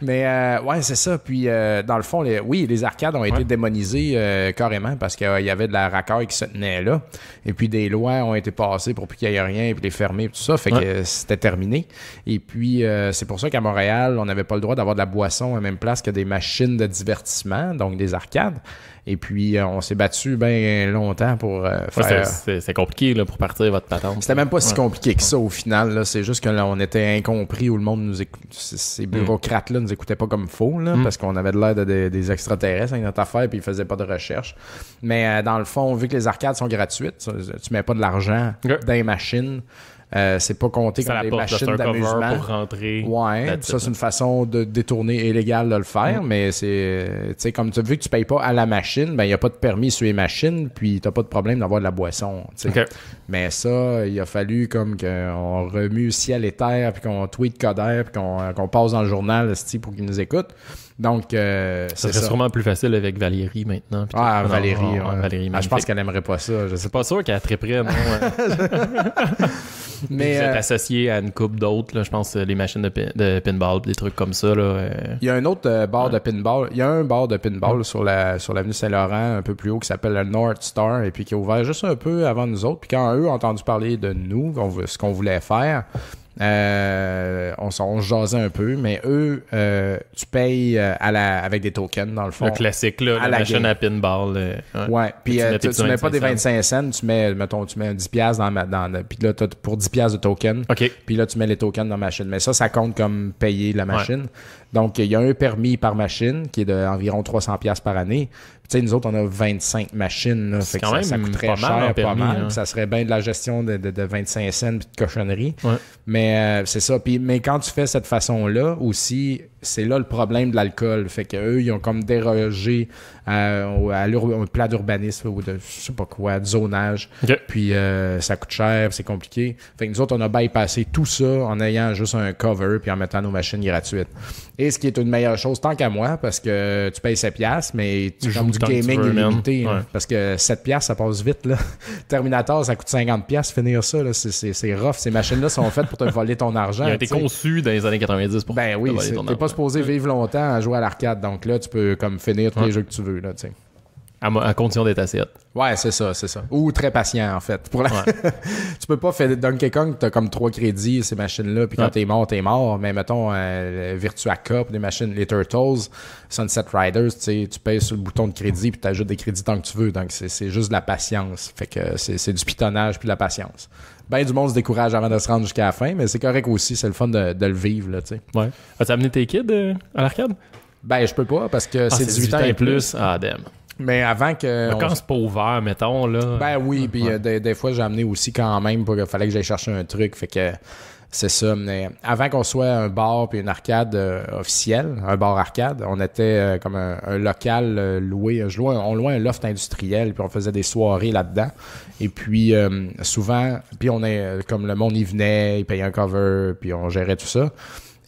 Mais euh, ouais, c'est ça. Puis euh, dans le fond, oui, les arcades ont été démonisées euh, carrément parce qu'il y avait de la racaille qui se tenait là. Et puis des lois ont été passées pour qu'il n'y ait rien et puis les fermer et tout ça. Fait que c'était terminé. Et puis euh, c'est pour ça qu'à Montréal, on n'avait pas le droit d'avoir de la boisson à la même place que des machines de divertissement, donc des arcades. Et puis, euh, on s'est battu bien longtemps pour euh, faire. c'est compliqué là, pour partir votre patente. C'était même pas si compliqué que ça au final. C'est juste que on était incompris où le monde nous Ces mm. bureaucrates-là nous écoutaient pas comme faux mm. parce qu'on avait de l'air des extraterrestres avec notre affaire puis ils faisaient pas de recherche. Mais euh, dans le fond, vu que les arcades sont gratuites, tu, mets pas de l'argent dans les machines. Euh, c'est pas compté comme des machines d'amusement. pour rentrer. Ouais, ça c'est une façon de détourner illégal de le faire, mm. mais c'est, euh, tu sais, comme tu vu que tu payes pas à la machine, ben il y a pas de permis sur les machines, puis t'as pas de problème d'avoir de la boisson. Mais ça, il a fallu comme qu'on remue ciel et terre, puis qu'on tweet Coder, puis qu'on euh, qu'on passe dans le journal, pour qu'ils nous écoutent. Donc, euh, ça serait sûrement plus facile avec Valérie maintenant. Ah, Valérie, Valérie ah, je pense qu'elle aimerait pas ça. Je suis pas sûr qu'elle est très près, non. mais vous euh, associé à une coupe d'autres, je pense, euh, les machines de, de, pinball, des trucs comme ça. Euh. Il y a un autre bar de pinball. Il y a un bar de pinball sur la sur l'avenue Saint-Laurent, un peu plus haut, qui s'appelle le North Star, et puis qui est ouvert juste un peu avant nous autres. Puis quand eux ont entendu parler de nous, ce qu'on voulait faire, euh, on, s'en se jasait un peu, mais eux, euh, tu payes euh, avec des tokens, dans le fond. Le classique, là, la, machine à pinball. ouais. puis, tu, mets, mets pas des 25 cents, tu mets, mettons, tu mets 10 piastres dans, dans, Puis pour 10 piastres de tokens. OK. Puis là, tu mets les tokens dans la machine. Mais ça, ça compte comme payer la machine. Donc, il y a un permis par machine qui est d'environ 300 piastres par année sais, nous autres, on a 25 machines. ça, coûterait cher, pas mal. Hein. Ça serait bien de la gestion de, 25 cents de cochonnerie. Mais euh, c'est ça. Puis, mais quand tu fais cette façon-là aussi, c'est là le problème de l'alcool. Fait qu'eux, ils ont comme dérogé euh, à, à plan d'urbanisme ou de je sais pas quoi, de zonage. Puis euh, ça coûte cher, c'est compliqué. Fait que nous autres, on a bypassé tout ça en ayant juste un cover puis en mettant nos machines gratuites. Et ce qui est une meilleure chose, tant qu'à moi, parce que tu payes 7 piastres, mais tu joues du gaming illimité. parce que 7 piastres, ça passe vite. Là. Terminator, ça coûte 50 piastres. Finir ça, là c'est rough. Ces machines-là sont faites pour te voler ton argent. Ils ont été conçus dans les années 90 pour ben oui, te voler ton argent poser vivre longtemps à jouer à l'arcade. Donc là, tu peux comme finir tous les jeux que tu veux. Là, à, condition d'être assez Ouais, c'est ça, c'est ça. Ou très patient, en fait. tu peux pas faire Donkey Kong, t'as comme trois crédits, ces machines-là, puis quand t'es mort, t'es mort. Mais mettons, euh, Virtua Cop, des machines, les Turtles, Sunset Riders, tu payes sur le bouton de crédit, puis t'ajoutes des crédits tant que tu veux. Donc, c'est juste de la patience. Fait que c'est du pitonnage, puis de la patience. Ben du monde se décourage avant de se rendre jusqu'à la fin, mais c'est correct aussi, c'est le fun de, le vivre, là, tu sais. Ouais. As-tu amené tes kids euh, à l'arcade? Ben, je peux pas parce que ah, c'est 18, ans et plus. plus. Ah, mais avant que. quand c'est pas ouvert, mettons, là. Ben oui, puis euh, des, fois, j'ai amené aussi quand même pour qu'il euh, fallait que j'aille chercher un truc. Fait que c'est ça. Mais avant qu'on soit un bar puis une arcade euh, officielle, un bar arcade, on était comme un, local loué. Je on louait un loft industriel, puis on faisait des soirées là-dedans. Et puis souvent, puis on est comme le monde y venait, il payait un cover, puis on gérait tout ça.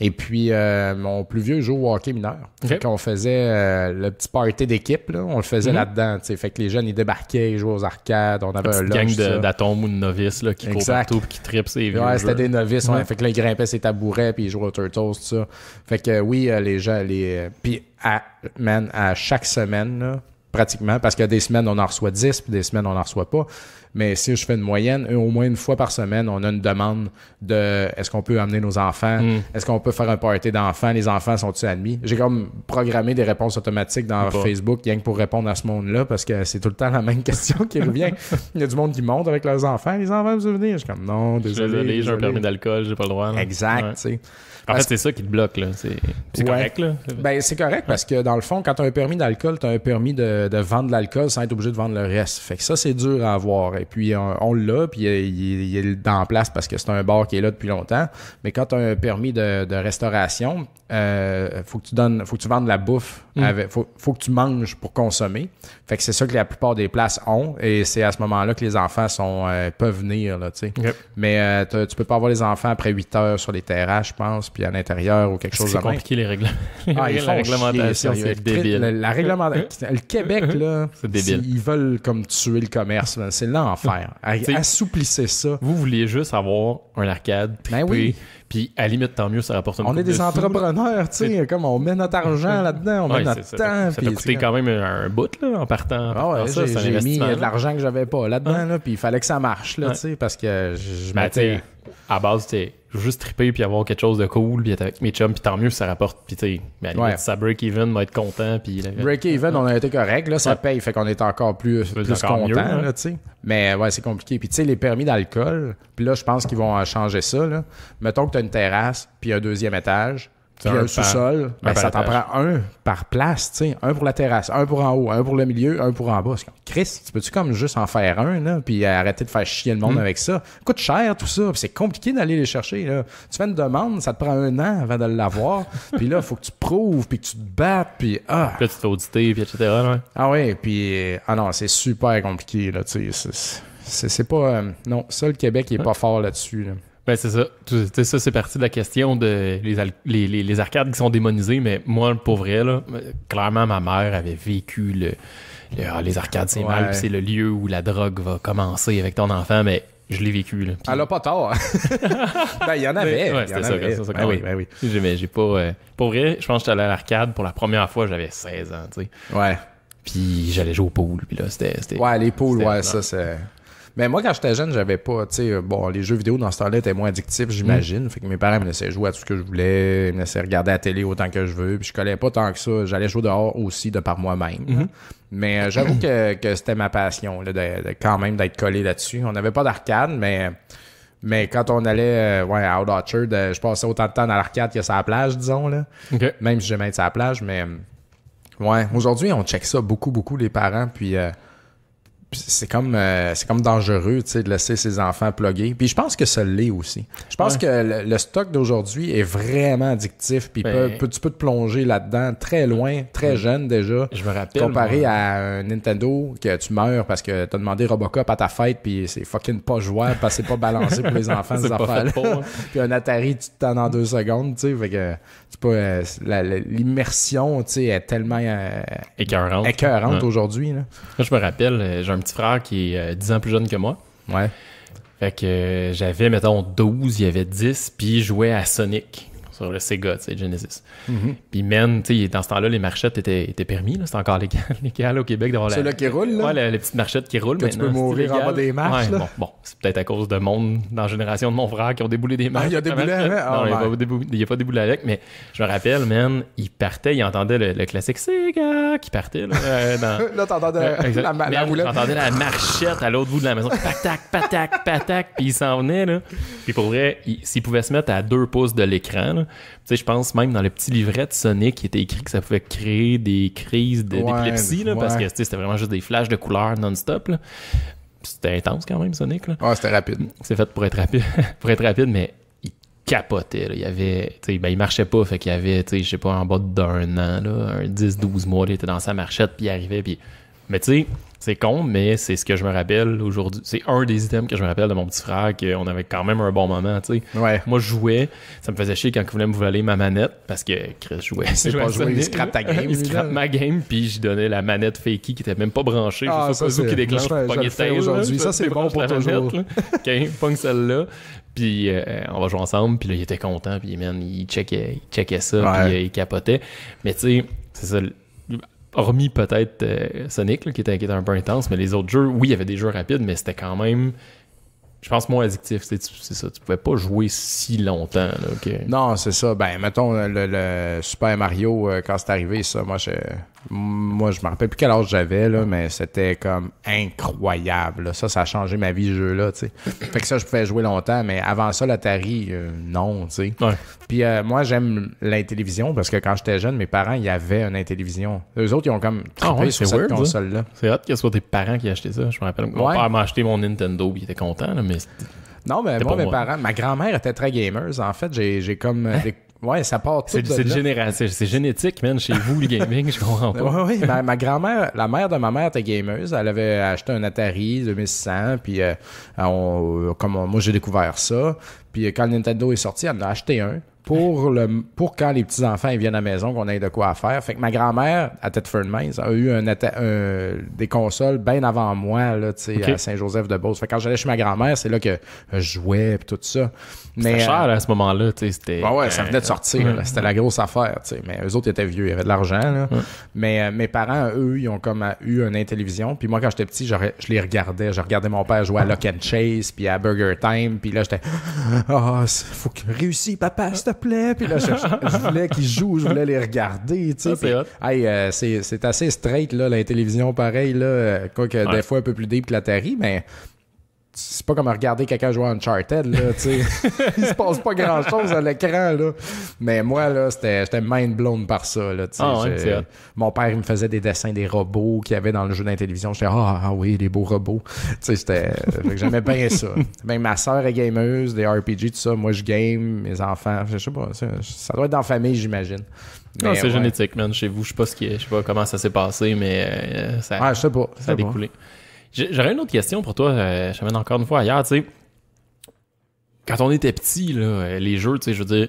Et puis, euh, mon plus vieux joue au hockey mineur. Fait Quand on faisait euh, le petit party d'équipe, là, on le faisait mhm. là-dedans, là-dedans. Fait que les jeunes, ils débarquaient, ils jouaient aux arcades. On avait un gang d'atomes ou de novices là, qui courent partout et qui tripent ces Ouais, c'était des novices. Ouais. Fait que là, ils grimpaient ses tabourets puis ils jouaient aux Turtles, tout ça. Fait que oui, euh, les gens... Les, puis, à, à chaque semaine, là, pratiquement, parce que des semaines, on en reçoit 10, puis des semaines, on n'en reçoit pas. Mais si je fais une moyenne, euh, au moins une fois par semaine, on a une demande de est-ce qu'on peut amener nos enfants? Mm. Est-ce qu'on peut faire un party d'enfants? Les enfants sont-ils admis? J'ai comme programmé des réponses automatiques dans Facebook, rien que pour répondre à ce monde-là, parce que c'est tout le temps la même question qui revient. Il y a du monde qui monte avec leurs enfants. Les enfants, vous venir? Je suis comme non, désolé. j'ai un permis d'alcool, j'ai pas le droit. Exact, tu sais. En fait, c'est ça qui te bloque, là. C'est correct, là. Ben, c'est correct parce que dans le fond, quand tu as un permis d'alcool, tu as un permis de, vendre l'alcool sans être obligé de vendre le reste. Fait que ça, c'est dur à avoir. Et puis, on, l'a, puis il, est dans place parce que c'est un bar qui est là depuis longtemps. Mais quand tu as un permis de, restauration, euh, faut que tu donnes, faut que tu vendes la bouffe Mm. faut, que tu manges pour consommer. Fait que c'est ça que la plupart des places ont et c'est à ce moment-là que les enfants sont euh, peuvent venir là, tu Mais euh, tu peux pas avoir les enfants après 8 heures sur les terrasses, je pense, puis à l'intérieur ou quelque chose comme ça. C'est compliqué les, règles... Ah, règles, la réglementation, c'est débile. le Québec là, ils veulent comme tuer le commerce, c'est l'enfer. Assouplissez ça. Vous vouliez juste avoir un arcade, pis ben oui puis à limite, tant mieux, ça rapporte une On est des entrepreneurs, tu sais, comme on met notre argent là-dedans, on met notre ça. temps. Ça t'a coûté quand même un bout là, en partant. Ah j'ai mis de l'argent que j'avais pas là-dedans, là, puis il fallait que ça marche, là, tu sais, parce que je ben, m'étais à base, c'était juste triper puis avoir quelque chose de cool, puis être avec mes chums, puis tant mieux ça rapporte. Puis tu sais, mais ça break even, on va être content. Puis, break even, on a été correct, là, ça paye, fait qu'on est encore plus, plus, content, hein. là, tu sais. Mais ouais, c'est compliqué. Puis tu sais, les permis d'alcool, puis là, je pense qu'ils vont changer ça, là. Mettons que tu as une terrasse, puis un deuxième étage, puis un, un sous-sol, ben, ça t'en prend un par place, tu Un pour la terrasse, un pour en haut, un pour le milieu, un pour en bas. Comme, Chris, tu peux-tu comme juste en faire un, là, puis arrêter de faire chier le monde hmm. avec ça? Coûte cher, tout ça, c'est compliqué d'aller les chercher, là. Tu fais une demande, ça te prend un an avant de l'avoir, puis là, il faut que tu prouves, puis que tu te battes, puis ah! Puis là, tu t'audites etc., Ah ouais, puis... Euh, ah non, c'est super compliqué, là, tu C'est pas... Euh, non, seul le Québec, il est pas fort là-dessus, là. Ben c'est ça. sais, ça, c'est parti de la question de les, les, les, arcades qui sont démonisées, mais moi, pour vrai, là, clairement, ma mère avait vécu le, ah, les arcades, c'est mal, c'est le lieu où la drogue va commencer avec ton enfant, mais je l'ai vécu. Là, Elle a pas tort. ben, il y en avait. Ouais, c'était ça, oui, ben oui. Ben mais j'ai pas. Euh, pour vrai, je pense que j'étais allé à l'arcade pour la première fois, j'avais 16 ans, tu sais. Ouais. Puis j'allais jouer au pool, puis là, c'était. Ouais, les pools, ouais, ça, c'est. Mais moi, quand j'étais jeune, j'avais pas, tu sais, euh, bon, les jeux vidéo dans ce temps-là étaient moins addictifs, j'imagine. Mm. Fait que mes parents me laissaient jouer à tout ce que je voulais, me laissaient regarder la télé autant que je veux, puis je collais pas tant que ça. J'allais jouer dehors aussi de par moi-même. Mm-hmm. Mais euh, j'avoue que, c'était ma passion, quand même, d'être collé là-dessus. On n'avait pas d'arcade, mais. Mais quand on allait euh, à Old Orchard, je passais autant de temps dans l'arcade que sur la plage, disons. Là. Même si j'aimais être sur la plage, mais ouais. Aujourd'hui, on check ça beaucoup, beaucoup les parents. Puis c'est comme euh, c'est comme dangereux de laisser ses enfants plugger. Puis je pense que ça l'est aussi. Je pense que le, stock d'aujourd'hui est vraiment addictif. Puis ben- peut, tu peux te plonger là-dedans très loin, très mm. jeune déjà. Je me rappelle. Comparé à un Nintendo que tu meurs parce que tu as demandé Robocop à ta fête, puis c'est fucking pas jouable parce que c'est pas balancé pour les enfants, ces affaires hein. puis un Atari, tu t'en en deux secondes. tu fait que euh, l'immersion est tellement euh, écœurante, aujourd'hui. je me rappelle, j'ai un petit frère qui est 10 euh, ans plus jeune que moi. Ouais. Fait que euh, j'avais, mettons, 12, il y avait 10, puis il jouait à Sonic sur le Sega, tu sais, Genesis. Mm-hmm. Puis man, tu sais, dans ce temps-là, les marchettes étaient, étaient permis, C'est encore légal, légal, au Québec d'avoir la... C'est là qui roule, là? Ouais, les petites marchettes qui roulent que tu peux mourir en bas des marches, là? Bon, c'est peut-être à cause de monde dans la génération de mon frère qui ont déboulé des ah, marches. Ah, il a déboulé avec? non, man. il n'a pas déboulé avec, mais je me rappelle, man, il partait, il entendait le, classique Sega qui partait, là. Euh, là, t'entendais euh, la, roulette. la marchette à l'autre bout de la maison, patac, patac, patac, puis il s'en venait, là. Puis pour vrai, s'il pouvait se mettre à deux pouces de l'écran, sais, Je pense même dans le petit livret de Sonic, il était écrit que ça pouvait créer des crises d'épilepsie, parce que c'était vraiment juste des flashs de couleurs non-stop. C'était intense quand même, Sonic. Là. c'était rapide. C'est fait pour être rapide, pour être rapide mais il capotait. Il avait, ben, il marchait pas, fait qu'il avait, je sais pas, en bas d'un an, un 10-12 mois, il était dans sa marchette, puis il arrivait, puis... Mais tu sais, c'est con, mais c'est ce que je me rappelle aujourd'hui. C'est un des items que je me rappelle de mon petit frère, qu'on avait quand même un bon moment, tu sais. Moi, je jouais, ça me faisait chier quand il voulait me voler ma manette, parce que Chris jouait. C'est pas il scrap ta game. il ma game, puis je donnais la manette fakey qui était même pas branchée. Ah, ça, qui déclenche pour aujourd'hui. Ça, c'est bon pour toujours. OK, punk celle-là. Puis euh, on va jouer ensemble. Puis là, il était content. Puis il checkait, il checkait ça. Puis euh, il capotait. Mais tu sais, c'est ça hormis peut-être euh, Sonic, qui, était, un peu intense, mais les autres jeux, oui, il y avait des jeux rapides, mais c'était quand même, je pense, moins addictif. C'est ça, tu pouvais pas jouer si longtemps. Là, Non, c'est ça. Ben, mettons, le, Super Mario, euh, quand c'est arrivé, ça, moi, je moi, je me rappelle plus quel âge j'avais, là, mais c'était comme incroyable. Ça, ça a changé ma vie, ce jeu-là, tu sais. fait que ça, je pouvais jouer longtemps, mais avant ça, l'Atari, euh, non, tu sais. Puis euh, moi, j'aime l'intellivision parce que quand j'étais jeune, mes parents, il y avait une télévision. Eux autres, ils ont comme oh ouais, sur cette console-là. C'est hot que ce soit tes parents qui achetaient ça. Je me rappelle, mon père m'a acheté mon Nintendo, et il était content, mais... Non, mais moi, mes parents, ma grand-mère était très gamer. En fait, j'ai comme hein? Ouais, ça part tout C'est génétique, man, chez vous, le gaming, je comprends pas. Oui, Ma, grand-mère, la mère de ma mère était gameuse. Elle avait acheté un Atari 2600, puis euh, euh, comme moi, j'ai découvert ça. Puis quand Nintendo est sorti, elle en a acheté un pour le pour quand les petits enfants viennent à la maison qu'on ait de quoi faire. Fait que ma grand-mère à Thetford Mines, a eu un, des consoles bien avant moi là, tu sais à Saint-Joseph de Beauce. Fait que quand j'allais chez ma grand-mère, c'est là que je jouais pis tout ça. C'était cher euh, à ce moment-là, tu sais, c'était... Ah ouais, ça euh, venait de sortir, c'était la grosse affaire, tu sais, mais eux autres étaient vieux, ils avaient de l'argent, Mais euh, mes parents, eux, ils ont comme eu une télévision, puis moi, quand j'étais petit, je les regardais, je regardais mon père jouer à Lock and Chase, puis à Burger Time, puis là, j'étais « Ah, faut que réussisse, papa, s'il te plaît! » Puis là, je, voulais qu'ils jouent, je voulais les regarder, tu sais. C'est c'est assez straight, là, la télévision, pareil, là, quoique des fois un peu plus débile que la Terry, mais c'est pas comme regarder quelqu'un jouer à Uncharted, là, tu sais Il se passe pas grand chose à l'écran, là. Mais moi, là, j'étais mind blown par ça, là, ah, sais Mon père, il me faisait des dessins des robots qu'il y avait dans le jeu d'intelligence. J'étais, ah, ah, ah, oui, des beaux robots. Tu sais, euh, j'aimais bien ça. Même ben, ma soeur est gameuse, des RPG, tout ça. Moi, je game, mes enfants, je sais pas, ça doit être dans la famille, j'imagine. Non, ah, c'est génétique, man. Chez vous, je sais pas ce qui est, je sais pas comment ça s'est passé, mais euh, ah, ça, a découlé. J'aurais une autre question pour toi, euh, encore une fois ailleurs, tu sais. Quand on était petit, euh, les jeux, tu sais, je veux dire,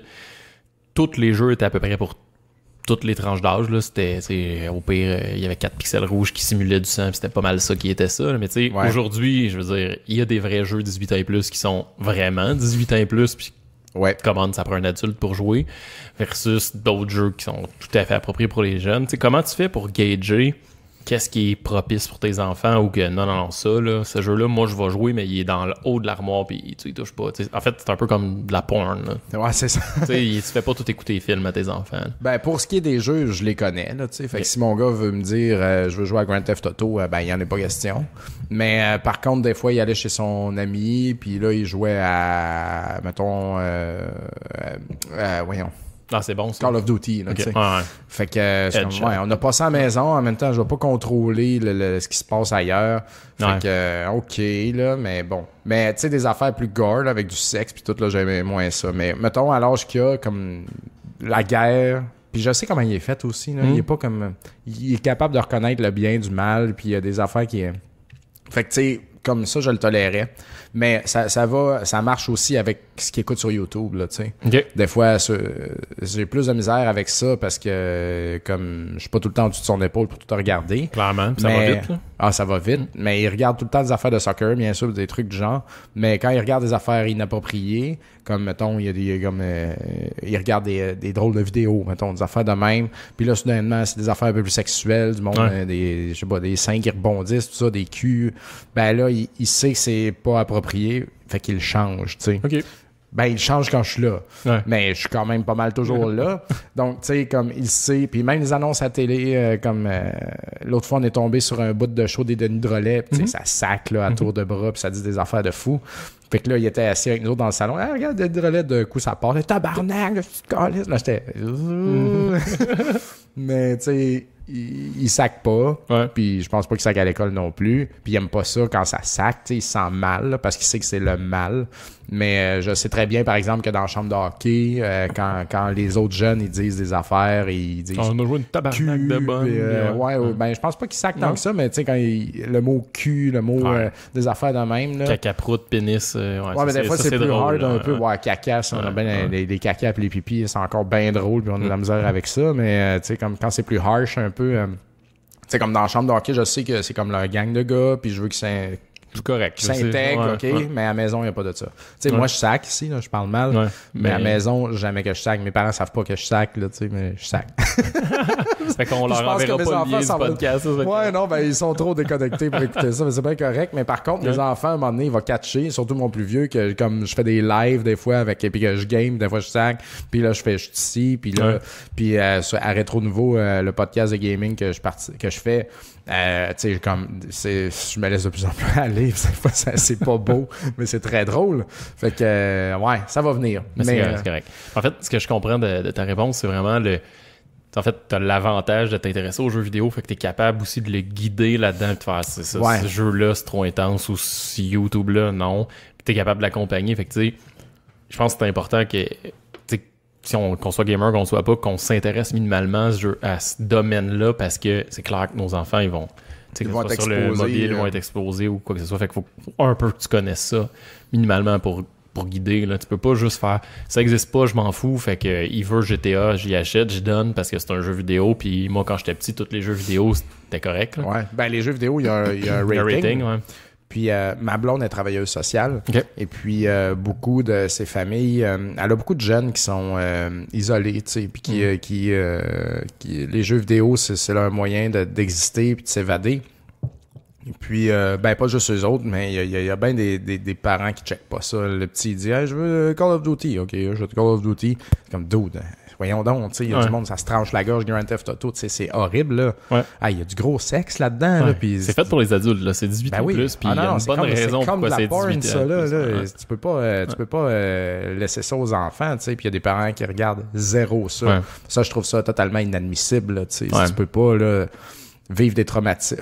tous les jeux étaient à peu près pour toutes les tranches d'âge, là. C'était, au pire, euh, il y avait quatre pixels rouges qui simulaient du sang, c'était pas mal ça qui était ça, Mais tu sais, aujourd'hui, je veux dire, il y a des vrais jeux 18 ans et plus qui sont vraiment 18 ans et plus, puis ouais. commande, ça prend un adulte pour jouer, versus d'autres jeux qui sont tout à fait appropriés pour les jeunes. Tu comment tu fais pour gager qu'est-ce qui est propice pour tes enfants ou que non, non, non, ça, là, ce jeu-là, moi, je vais jouer, mais il est dans le haut de l'armoire, puis tu y touches pas. en fait, c'est un peu comme de la porn. Là. Ouais, c'est ça. tu fais pas tout écouter les films à tes enfants. Ben, pour ce qui est des jeux, je les connais. Là, fait que si mon gars veut me dire, euh, je veux jouer à Grand Theft Auto, euh, ben, il y en a pas question. Mais euh, par contre, des fois, il allait chez son ami, puis là, il jouait à, mettons, voyons. Ah, c'est bon, Call of Duty, là, ouais. Fait que, euh, on a pas à la maison, en même temps, je vais pas contrôler ce qui se passe ailleurs. Fait que, euh, ok, là, mais bon. Mais, tu sais, des affaires plus gore, avec du sexe, puis tout, là, j'aimais moins ça. Mais, mettons, à l'âge qu'il y a, comme la guerre, puis je sais comment il est fait aussi, là. Il hmm. est pas comme. Il est capable de reconnaître le bien du mal, puis il y a des affaires qui. Euh, fait que, tu sais, comme ça, je le tolérais. Mais ça va, ça marche aussi avec ce qu'ils écoutent sur YouTube, là, tu sais. Des fois, j'ai plus de misère avec ça parce que, comme, je suis pas tout le temps au-dessus de son épaule pour tout regarder. Clairement, ça va vite, là. Ah, ça va vite. Mais il regarde tout le temps des affaires de soccer, bien sûr, des trucs du genre. Mais quand il regarde des affaires inappropriées, comme, mettons, il y a des, comme, euh, il regarde des, euh, des, drôles de vidéos, mettons, des affaires de même. Puis là, soudainement, c'est des affaires un peu plus sexuelles, du monde, euh, des, je sais pas, des seins qui rebondissent, tout ça, des culs. Ben là, il, sait que c'est pas approprié. Fait qu'il change, tu sais ben il change quand je suis là. Mais je suis quand même pas mal toujours là. Donc, tu sais, comme il sait, puis même les annonces à télé, euh, comme euh, l'autre fois, on est tombé sur un bout de show des Denis Drolet, puis mhm. ça sac là, à mhm. tour de bras, puis ça dit des affaires de fou. Fait que là, il était assis avec nous autres dans le salon. Ah, regarde, Denis Drolet, d'un coup, ça part. Le tabarnak, le petit Là, j'étais. Mhm. Mais, tu sais, il, sac pas. Puis je pense pas qu'il sac à l'école non plus. Puis il aime pas ça quand ça sac. Tu sais, il sent mal parce qu'il sait que c'est le mal. Mais euh, je sais très bien, par exemple, que dans la chambre de hockey, euh, quand, quand, les autres jeunes, ils disent des affaires, ils disent... On a joué une tabarnak de bonne. Euh, ouais, ben je pense pas qu'ils sacent tant que ça, mais tu sais, quand le mot cul, le mot des affaires de même... Là. Caca, prout, pénis... ouais, mais des fois, c'est plus hard un peu. Ouais, caca, on ben, a les, caca et les pipis, c'est encore bien drôle, puis on a de la mm. misère avec ça, mais tu sais, quand c'est plus harsh un peu... tu sais, comme dans la chambre de hockey, je sais que c'est comme leur gang de gars, puis je veux que c'est correct. S'intègre, OK, mais à la maison, il n'y a pas de ça. Tu sais, moi, je sac ici, là, je parle mal, mais... à la maison, jamais que je sac. Mes parents savent pas que je sac, là, tu sais, mais je sac. fait qu'on leur enverra pas le podcast. Ouais, non, ben, ils sont trop déconnectés pour écouter ça, mais c'est bien correct. Mais par contre, mes enfants, à un moment donné, ils vont catcher, surtout mon plus vieux, que comme je fais des lives des fois avec, et que je game, des fois je sac, puis là, je fais je ici, puis là, puis euh, à Rétro Nouveau, euh, le podcast de gaming que je, que je fais, euh, tu sais, comme, je me laisse de plus en plus aller. C'est pas, beau, mais c'est très drôle. Fait que, euh, ouais, ça va venir. Mais, c'est euh, En fait, ce que je comprends de, ta réponse, c'est vraiment le. En fait, t'as l'avantage de t'intéresser aux jeux vidéo, fait que tu es capable aussi de le guider là-dedans, de faire ça, ce jeu-là, c'est trop intense, ou si YouTube-là, non. Tu es capable de l'accompagner. Fait que, tu sais, je pense que c'est important que si qu'on soit gamer, qu'on soit pas, qu'on s'intéresse minimalement à ce, ce domaine-là parce que c'est clair que nos enfants, ils vont. Ils vont être ils vont être exposés ou quoi que ce soit. Fait qu'il faut un peu que tu connaisses ça minimalement pour, guider. Là. Tu peux pas juste faire ça existe pas, je m'en fous. Fait que euh, il veut GTA, j'y achète, j'y donne parce que c'est un jeu vidéo. Puis moi, quand j'étais petit, tous les jeux vidéo, c'était correct. Ouais, ben les jeux vidéo, il y a, y a un rating. Puis euh, ma blonde est travailleuse sociale. Et puis euh, beaucoup de ses familles, euh, elle a beaucoup de jeunes qui sont isolés, tu sais, puis qui, mm. les jeux vidéo, c'est leur moyen d'exister puis de s'évader. Et puis, ben, pas juste eux autres, mais il y, a, bien des, parents qui checkent pas ça. Le petit, dit, hey, je veux Call of Duty. OK, je veux Call of Duty. comme, dude, voyons donc, il y a du monde, ça se tranche la gorge, Grand Theft Auto, c'est horrible. Là. Ah, il ah, y a du gros sexe là-dedans. Là, c'est fait pour les adultes, là. c'est 18 ben ans plus, puis ah, y a une bonne raison comme pourquoi c'est 18 ça, là, Tu peux pas, euh, tu peux pas euh, laisser ça aux enfants, puis il y a des parents qui regardent zéro ça. Ça, je trouve ça totalement inadmissible. tu peux pas vivre des traumatismes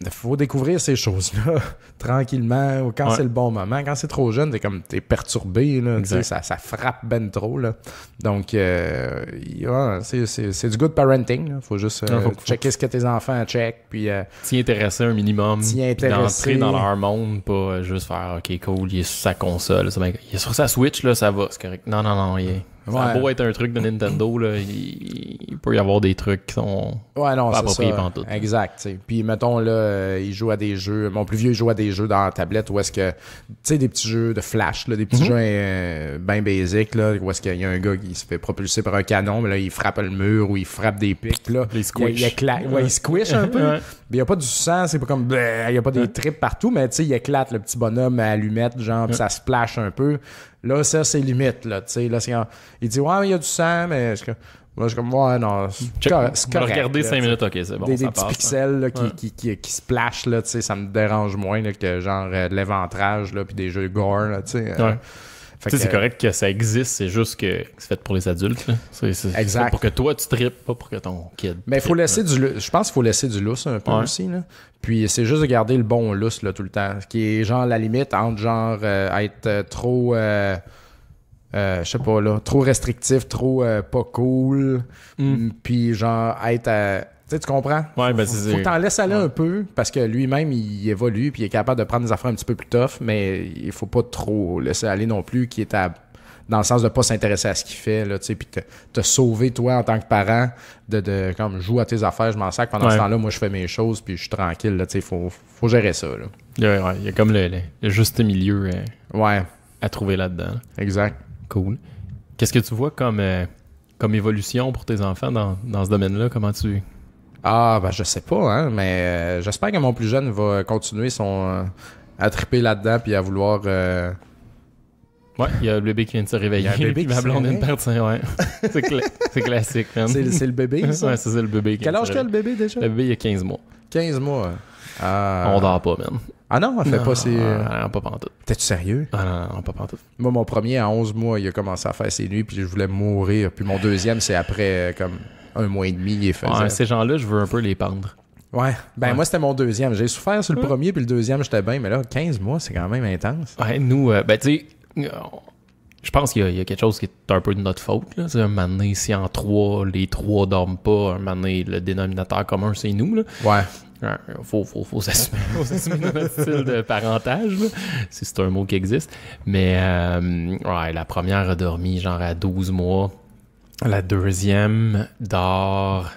il faut découvrir ces choses-là tranquillement, quand c'est le bon moment. Quand c'est trop jeune, t'es comme t'es perturbé, là, ça, frappe ben trop. Là. Donc euh, hein, c'est du good parenting. Là. Faut juste euh, checker ce que tes enfants check. Puis euh, t'y intéresser un minimum. T'y intéresser. dans leur monde, pas euh, juste faire OK cool, il est sur sa console, il est sur sa Switch, là, ça va, c'est correct. Non, non, non, il Ouais. Ça beau être un truc de Nintendo, là, il, peut y avoir des trucs qui sont ouais, non, pas appropriés ça. Tout, exact. Puis mettons là, il joue à des jeux. Mon plus vieux joue à des jeux dans la tablette où est-ce que tu sais des petits jeux de flash, des petits mhm. jeux euh, bien basiques là, où est-ce qu'il y a un gars qui se fait propulser par un canon, mais là il frappe le mur ou il frappe des pics là. Il, éclate, ouais, il squish un peu. il n'y a pas du sang, c'est pas comme il n'y a pas des tripes partout, mais tu sais il éclate le petit bonhomme à allumette genre, pis ça splash un peu. Là ça c'est limite là, tu sais là c'est il dit, ouais, il y a du sang, mais Moi, je suis comme, ouais, non, c'est correct. regarder 5 minutes, ok, c'est bon. Des, des petits hein. pixels qui, qui, qui, splashent, là, tu sais, ça me dérange moins que genre euh, de l'éventrage, là, puis des jeux gore, là, tu sais. Euh. c'est correct que ça existe, c'est juste que c'est fait pour les adultes. C'est, exact. Pour que toi, tu tripes, pas pour que ton kid. Mais faut laisser du, je pense qu'il faut laisser du lousse un peu aussi. Là. Puis c'est juste de garder le bon lousse là, tout le temps. Ce qui est genre la limite entre genre euh, être trop. Euh, je sais pas là, trop restrictif, trop euh, pas cool, mm. Mm, puis genre être à tu, sais, tu comprends? Ouais, ben c'est Faut t'en laisser aller un peu parce que lui-même, il évolue puis il est capable de prendre des affaires un petit peu plus tough, mais il faut pas trop laisser aller non plus qui est dans le sens de pas s'intéresser à ce qu'il fait là, tu sais, puis te, sauver toi en tant que parent de, de comme jouer à tes affaires, je m'en sacre pendant ce temps-là, moi je fais mes choses puis je suis tranquille là, tu sais, faut, faut gérer ça là. il y a comme le, juste milieu euh, ouais. à trouver là-dedans. Exact. Cool. Qu'est-ce que tu vois comme, euh, comme évolution pour tes enfants dans, dans ce domaine-là? Comment tu. Ah, ben je sais pas, hein, mais euh, j'espère que mon plus jeune va continuer son. Euh, à triper là-dedans puis à vouloir. Ouais, il y a le bébé qui vient de se réveiller. Il y a bébé qui va blonde une perte, ouais. C'est, classique, man. C'est, le bébé, ça? Ouais, c'est, le bébé. Quel âge qu'a le bébé déjà? Le bébé, il y a 15 mois. 15 mois. Ah. On dort pas, man. Ah non, elle fait pas ses. Euh, pas pantoute. T'es-tu sérieux? Ah non, pas pantoute. Moi, mon premier, à 11 mois, il a commencé à faire ses nuits, puis je voulais mourir. Puis mon deuxième, c'est après euh, comme un mois et demi, il est fait. Ouais, ces gens-là, je veux un peu les pendre. Ouais. Ben, moi, c'était mon deuxième. J'ai souffert sur le premier, puis le deuxième, j'étais bien. Mais là, 15 mois, c'est quand même intense. Ouais, nous, euh, ben, tu sais, je pense qu'il y, a quelque chose qui est un peu de notre faute. Là. Un moment donné, si en trois, les trois dorment pas, un moment donné, le dénominateur commun, c'est nous. Ouais faux, faut, faut, faut s'assumer, notre style de parentage, si c'est un mot qui existe. Mais euh, la première a dormi genre à 12 mois. La deuxième dort.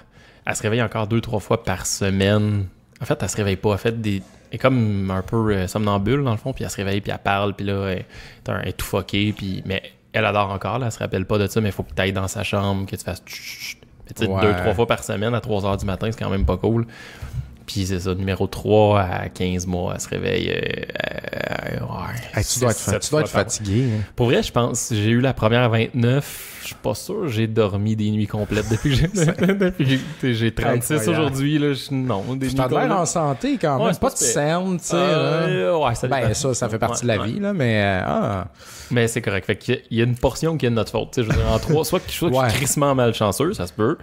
Elle se réveille encore deux, trois fois par semaine. En fait, elle se réveille pas. Elle fait des. est comme un peu euh, somnambule dans le fond, puis elle se réveille, puis elle parle, puis là, elle, est tout fuckée, puis. Mais elle adore encore, là, elle se rappelle pas de ça, mais il faut que tu ailles dans sa chambre, que tu fasses. 2-3 deux, trois fois par semaine à 3 heures du matin, c'est quand même pas cool. Puis c'est ça, numéro 3 à 15 mois, elle se réveille. Euh, euh, tu, dois être, fatigué. Hein. Pour vrai, je pense, j'ai eu la première à 29. Je suis pas sûr, j'ai dormi des nuits complètes depuis que j'ai 36 aujourd'hui. Non, des l'air en santé quand même. pas de cernes, tu euh, hein. ben, ça, ça, fait partie de la vie, là, mais. Ah. Mais c'est correct. Fait y a une portion qui est de notre faute. en trois, soit que je suis crissement malchanceux, ça se peut,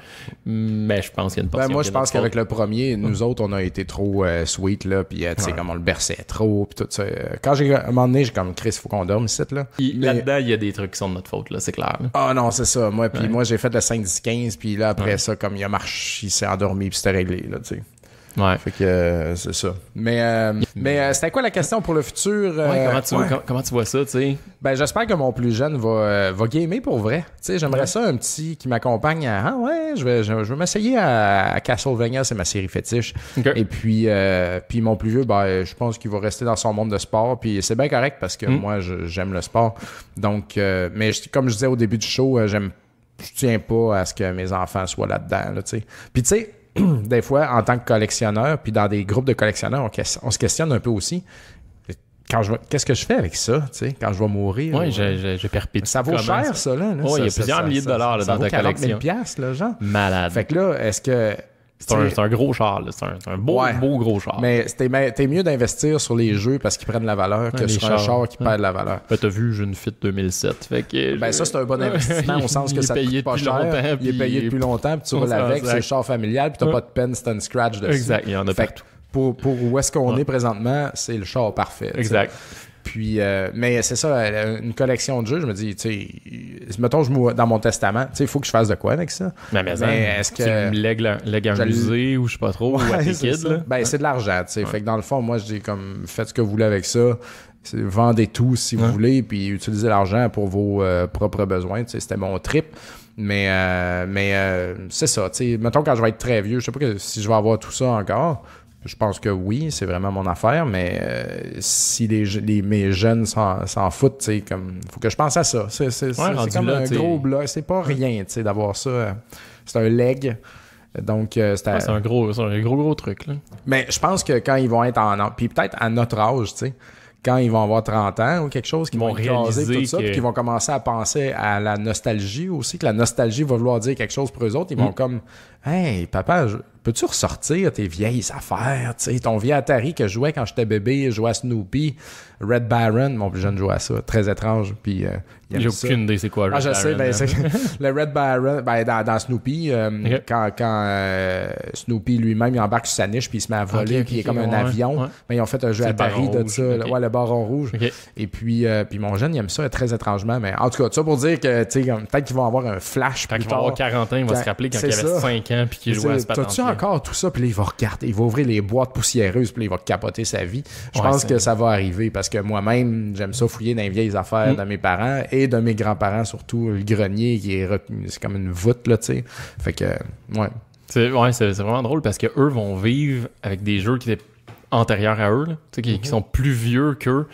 mais je pense qu'il y a une ben, portion. moi, je pense qu'avec le premier, nous autres, on a a été trop euh, sweet, là, puis euh, tu sais, comme on le berçait trop, puis tout ça. Quand j'ai, à un moment donné, j'ai comme, Chris, faut qu'on dorme ici, là. Là-dedans, il y a des trucs qui sont de notre faute, là, c'est clair. Ah non, c'est ça. Moi, puis moi, j'ai fait le 5-10-15, puis là, après ça, comme il a marché, il s'est endormi, puis c'était réglé, là, tu sais. Ouais. Fait que euh, c'est ça. Mais, euh, mais euh, c'était quoi la question pour le futur? comment, tu, Vois, ça, tu sais? Ben, j'espère que mon plus jeune va, va gamer pour vrai. Tu sais, j'aimerais ça un petit qui m'accompagne ah ouais, je vais, je, vais m'essayer à, Castlevania, c'est ma série fétiche. Et puis, puis mon plus vieux, ben, je pense qu'il va rester dans son monde de sport. Puis c'est bien correct parce que hmm. moi, j'aime le sport. Donc, mais comme je disais au début du show, j'aime, je tiens pas à ce que mes enfants soient là-dedans, tu sais. Puis tu sais, des fois, en tant que collectionneur, puis dans des groupes de collectionneurs, on, se questionne un peu aussi. qu'est-ce que je fais avec ça, tu sais, quand je vais mourir? Oui, je, euh, Ça vaut cher, ça, là. Oui, il y a plusieurs milliers de dollars dans ta collection. là, genre. Malade. Fait que là, est-ce que c'est un, gros char, c'est un, beau, beau gros char. Mais t'es mieux d'investir sur les jeux parce qu'ils prennent la valeur que sur un char qui perd la valeur. Ben, T'as vu, j'ai une Fit 2007. Fait que, ben, ça, c'est un bon investissement au sens que ça coûte pas cher. Il est payé depuis longtemps, puis tu roules avec, c'est le char familial, puis t'as pas de peine, c'est un scratch dessus. Exact, il y en a partout. Pour, pour où est-ce qu'on est présentement, c'est le char parfait. Exact. Puis, euh, mais c'est ça, une collection de jeux, je me dis, tu sais, mettons, dans mon testament, tu sais, il faut que je fasse de quoi avec ça. Mais, hein, est-ce que. Tu me un musée ou je sais pas trop, ou à Ben, c'est de l'argent, tu sais. Fait que dans le fond, moi, je dis, comme, faites ce que vous voulez avec ça. Vendez tout si vous voulez, puis utilisez l'argent pour vos euh, propres besoins. Tu sais, c'était mon trip. Mais, euh, mais c'est ça, tu sais. Mettons, quand je vais être très vieux, je sais pas si je vais avoir tout ça encore je pense que oui, c'est vraiment mon affaire, mais euh, si les, mes jeunes s'en foutent, il comme faut que je pense à ça. C'est comme un gros bloc. C'est pas rien d'avoir ça. Euh, c'est un leg. Donc, euh, c'est un, gros, un gros, gros truc. Mais je pense que quand ils vont être en. Puis peut-être à notre âge, quand ils vont avoir 30 ans ou quelque chose, qu'ils vont, réaliser tout ça, qu'ils vont commencer à penser à la nostalgie aussi, que la nostalgie va vouloir dire quelque chose pour eux autres. Ils vont mm. comme Hey, papa, je, peux-tu ressortir tes vieilles affaires, tu sais, ton vieux Atari que je jouais quand j'étais bébé, je jouais à Snoopy, Red Baron, mon plus jeune jouait à ça, très étrange, puis... n'y euh, J'ai aucune idée c'est quoi ah, je sais, ben, hein. c'est, le Red Baron, ben, dans, Snoopy, euh, quand, euh, Snoopy lui-même, il embarque sur sa niche, puis il se met à voler, puis il est comme un avion, Ben, ils ont fait un jeu Atari de ça, ouais, le baron rouge, et puis, puis mon jeune, il aime ça très étrangement, mais en tout cas, ça pour dire que, tu peut-être qu'ils vont avoir un flash plus tard. Quand il va avoir 40 ans, il va se rappeler quand il avait 5 ans, puis qu'il jouait à ce encore tout ça, puis là, il va regarder, il va ouvrir les boîtes poussiéreuses, puis là, il va capoter sa vie. Je pense que ça va arriver parce que moi-même, j'aime ça fouiller dans les vieilles affaires mm. de mes parents et de mes grands-parents, surtout le grenier qui est, c'est comme une voûte, là, tu sais. Fait que, ouais. C'est ouais, vraiment drôle parce que eux vont vivre avec des jeux qui étaient antérieurs à eux, qui, mm-hmm. sont plus vieux qu'eux.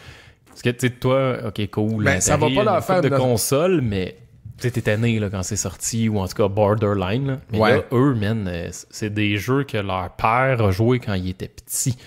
Parce que, tu sais, toi, ok, cool. Ben, ça va pas leur faire de console, mais c'était tanné là, quand c'est sorti, ou en tout cas borderline. Là. Mais là, eux, man, euh, c'est des jeux que leur père a joué quand il était petit.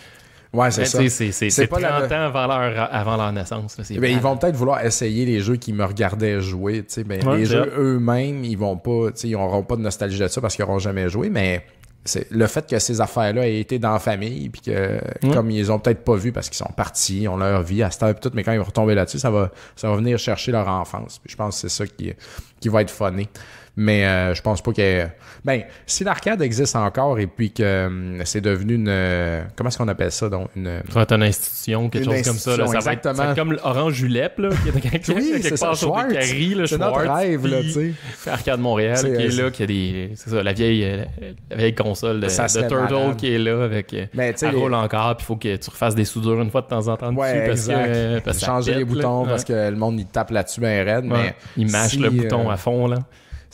Ouais, c'est ça. C'est 30 ans avant leur, avant naissance. Eh ils vont peut-être vouloir essayer les jeux qu'ils me regardaient jouer. Ben, les jeux eux-mêmes, ils vont pas, ils n'auront pas de nostalgie de ça parce qu'ils n'auront jamais joué, mais c'est le fait que ces affaires-là aient été dans la famille, puis que mm. comme ils ont peut-être pas vu parce qu'ils sont partis, ont leur vie à cette heure tout, mais quand ils vont retomber là-dessus, ça va, ça va venir chercher leur enfance. je pense que c'est ça qui, qui va être funné. Mais euh, je pense pas que. Ben, si l'arcade existe encore et puis que hum, c'est devenu une. comment est-ce qu'on appelle ça donc une... une institution, quelque chose comme ça. Là, ça exactement. Va être, comme Orange Julep, là, qui est quelque, oui, part ça, sur le là, C'est notre rêve, là, tu sais. Arcade Montréal qui est euh, là, qui a des. C'est ça, la vieille, euh, vieille console de, Turtle qui est là avec. Mais, roule encore, puis il faut que tu refasses des soudures une fois de temps en temps dessus parce que. changer les boutons parce que le monde il tape là-dessus ben mais il mâche le bouton à fond là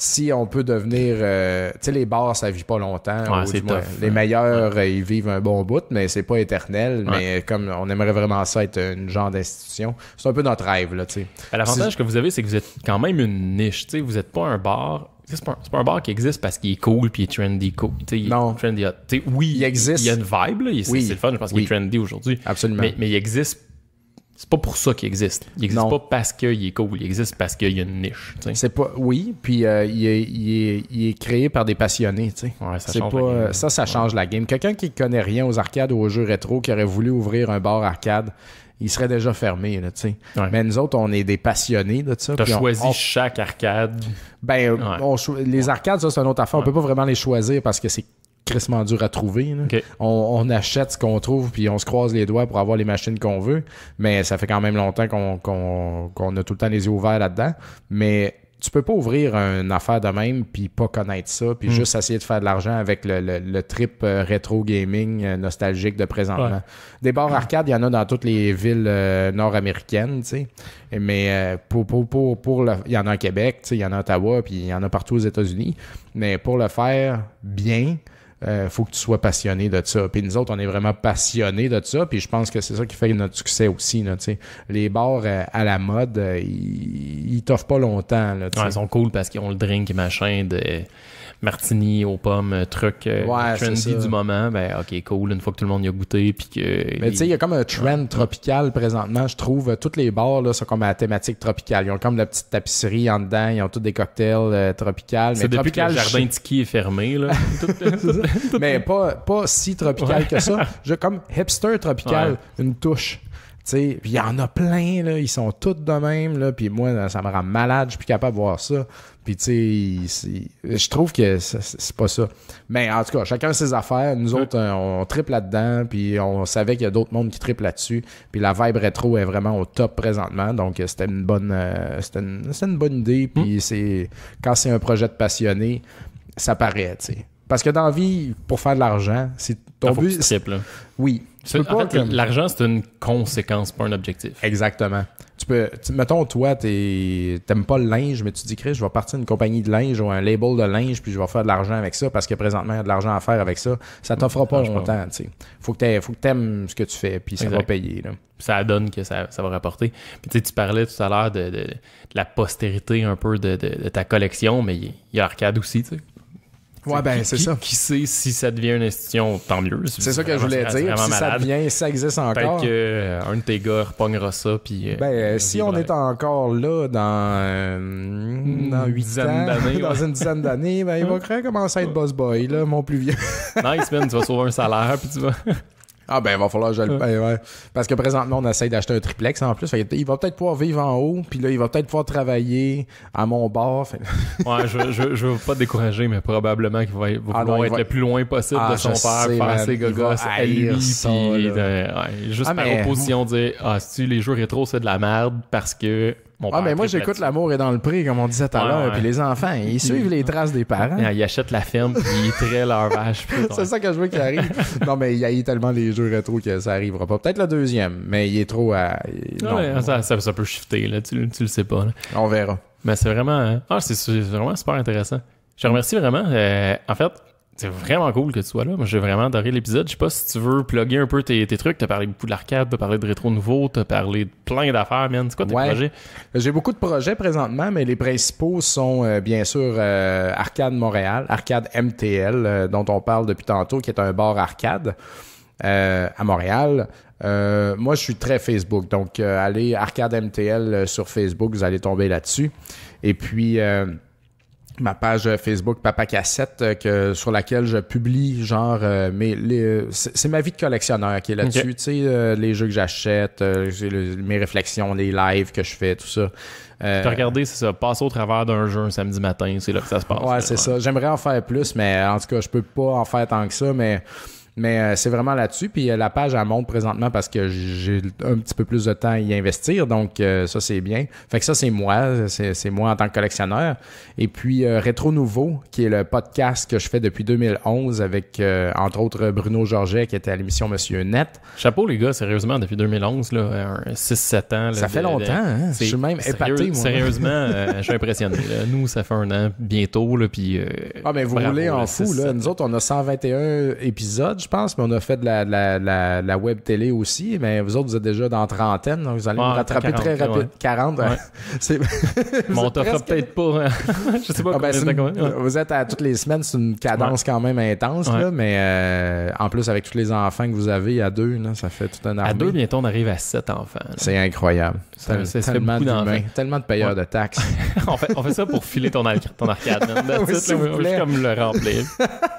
si on peut devenir. Euh, tu sais, les bars, ça vit pas longtemps. Ouais, les meilleurs, euh, ils vivent un bon bout, mais c'est pas éternel. Mais comme on aimerait vraiment ça être une genre d'institution, c'est un peu notre rêve. Là, Tu sais, ben, L'avantage que vous avez, c'est que vous êtes quand même une niche. Tu sais, Vous n'êtes pas un bar. C'est pas, pas, un bar qui existe parce qu'il est cool puis trendy cool. non. trendy, oui, il existe. Il y a une vibe, là, oui. c'est le fun, je pense qu'il est trendy aujourd'hui. Absolument. Mais, mais il existe c'est pas pour ça qu'il existe. Il existe pas parce qu'il est cool, il existe parce qu'il y a une niche. C'est pas, oui, puis euh, il, est, il, est, créé par des passionnés. Ouais, ça, change pas, ça, ça change la game. Quelqu'un qui connaît rien aux arcades ou aux jeux rétro, qui aurait voulu ouvrir un bar arcade, il serait déjà fermé. Là, Mais nous autres, on est des passionnés de ça. Tu as choisi chaque arcade. Ben, les arcades, ça, c'est une autre affaire. On peut pas vraiment les choisir parce que c'est dur à trouver. On, achète ce qu'on trouve, puis on se croise les doigts pour avoir les machines qu'on veut. Mais ça fait quand même longtemps qu'on a tout le temps les yeux ouverts là-dedans. Mais tu peux pas ouvrir une affaire de même puis pas connaître ça puis hmm. juste essayer de faire de l'argent avec le, trip euh, rétro gaming euh, nostalgique de présentement. Des bars arcades, il y en a dans toutes les villes euh, nord-américaines, tu sais. Mais pour pour il y en a à Québec, tu sais, il y en a à Ottawa puis il y en a partout aux États-Unis, mais pour le faire bien, euh, faut que tu sois passionné de ça. Puis nous autres, on est vraiment passionné de ça. Puis je pense que c'est ça qui fait notre succès aussi. Là, les bars euh, à la mode, euh, ils, t'offrent pas longtemps. ils sont cool parce qu'ils ont le drink et machin de martini aux pommes, euh, truc euh, trendy du moment, ben ok, cool, une fois que tout le monde y a goûté. Puis que, Mais tu sais, il y a comme un trend tropical présentement, je trouve. Toutes les bars là, sont comme à la thématique tropicale. Ils ont comme la petite tapisserie en dedans, ils ont tous des cocktails euh, tropicales. C'est tropical, le jardin Tiki est fermé. Là. mais pas, pas si tropical que ça. Je, comme hipster tropical, une touche. Puis il y en a plein, ils sont tous de même. Là, puis moi, ça me rend malade, je suis plus capable de voir ça. Puis je trouve que c'est pas ça. Mais en tout cas, chacun ses affaires. Nous autres, euh, on, triple là-dedans. Puis on savait qu'il y a d'autres mondes qui triplent là-dessus. Puis la vibe rétro est vraiment au top présentement. Donc euh, c'était une bonne euh, c'était une, bonne idée. Puis mm. quand c'est un projet de passionné, ça paraît, Parce que dans la vie, pour faire de l'argent, c'est ton ah, but. Oui, l'argent, c'est une conséquence, pas un objectif. Exactement. Tu peux, mettons, toi, t'aimes pas le linge, mais tu dis, Chris, je vais partir une compagnie de linge ou un label de linge, puis je vais faire de l'argent avec ça, parce que présentement, il y a de l'argent à faire avec ça. Ça mm. t'offre pas longtemps, ah, tu sais. Faut que t'aimes ce que tu fais, puis ça va payer, ça donne que ça, va rapporter. tu sais, tu parlais tout à l'heure de, la postérité un peu de, ta collection, mais il y, a Arcade aussi, tu sais. Ouais, ben, c'est ça. Qui sait si ça devient une institution, tant mieux. C'est ça que je voulais dire. Si ça devient, ça existe encore. Peut-être qu'un euh, de tes gars repognera ça. Puis, euh, ben, si on est encore là dans, euh, dans 8 ans, dans une dizaine d'années, ben, il va commencer à être boss boy, là, mon plus vieux. nice, man, tu vas sauver un salaire, puis tu vas. Ah ben, il va falloir que je le paye, ouais. Parce que présentement, on essaye d'acheter un triplex en plus. il va peut-être pouvoir vivre en haut, puis là, il va peut-être pouvoir travailler à mon bar. ouais, je, je, veux pas te décourager, mais probablement qu'il va, ah, être le plus loin possible ah, de son père, sais, faire ses gogos à lui, juste ah, par mais... opposition dire « Ah, si les jeux rétro, c'est de la merde, parce que... » ah, mais moi, j'écoute L'amour est dans le prix comme on disait tout à l'heure. Puis les enfants, ils suivent les traces des parents. Ils achètent la ferme, puis ils traient leur vache. c'est ça que je veux qu'il arrive. non, mais il y a tellement les jeux rétro que ça arrivera pas. Peut-être la deuxième, mais il est trop à. Ah non, Ça, peut shifter, là. Tu, tu le sais pas. On verra. Mais c'est vraiment. Hein. Ah, c'est vraiment super intéressant. Je remercie vraiment. Euh, en fait, c'est vraiment cool que tu sois là. Moi, j'ai vraiment adoré l'épisode. Je sais pas si tu veux plugger un peu tes, trucs. T'as parlé beaucoup de l'arcade, t'as parlé de rétro nouveau, t'as parlé de plein d'affaires, man. C'est quoi tes projets? Ben, j'ai beaucoup de projets présentement, mais les principaux sont euh, bien sûr euh, Arcade Montréal, Arcade MTL, euh, dont on parle depuis tantôt, qui est un bar arcade à Montréal. moi, je suis très Facebook, donc allez Arcade MTL sur Facebook, vous allez tomber là-dessus. Et puis ma page euh, Facebook Papa Cassette euh, que sur laquelle je publie genre euh, mais euh, c'est ma vie de collectionneur qui est là-dessus tu sais les jeux que j'achète mes réflexions les lives que je fais tout ça euh, regardé, c'est ça, passe au travers d'un jeu un samedi matin, c'est là que ça se passe. Ouais, c'est ça. J'aimerais en faire plus, mais en tout cas, je peux pas en faire tant que ça, mais mais euh, c'est vraiment là-dessus. Puis euh, la page, elle monte présentement parce que j'ai un petit peu plus de temps à y investir. Donc, euh, ça, c'est bien. Fait que ça, c'est moi. C'est moi en tant que collectionneur. Et puis, Rétro Nouveau, qui est le podcast que je fais depuis 2011 avec, entre autres, Bruno Georget, qui était à l'émission Monsieur Net. Chapeau, les gars, sérieusement, depuis 2011, là, 6-7 ans. ça fait longtemps. Hein? Je suis même épaté, moi. Sérieusement, je suis impressionné. Nous, ça fait un an bientôt. Là, puis, ah, mais vous voulez, roulez en fou. Là. Nous autres, on a 121 épisodes, je pense, mais on a fait de la, web télé aussi. Mais vous autres, vous êtes déjà dans trentaine, donc vous allez rattraper très rapide. 40. c'est... peut-être pas. Hein. je sais pas ah, ben, Vous êtes à toutes les semaines, c'est une cadence quand même intense, mais euh, en plus, avec tous les enfants que vous avez il à deux, là, ça fait tout un armée. À deux, bientôt, on arrive à sept enfants. C'est incroyable c'est tellement, de payeurs de taxes. on, fait, on fait ça pour filer ton, ton arcade. comme le remplir.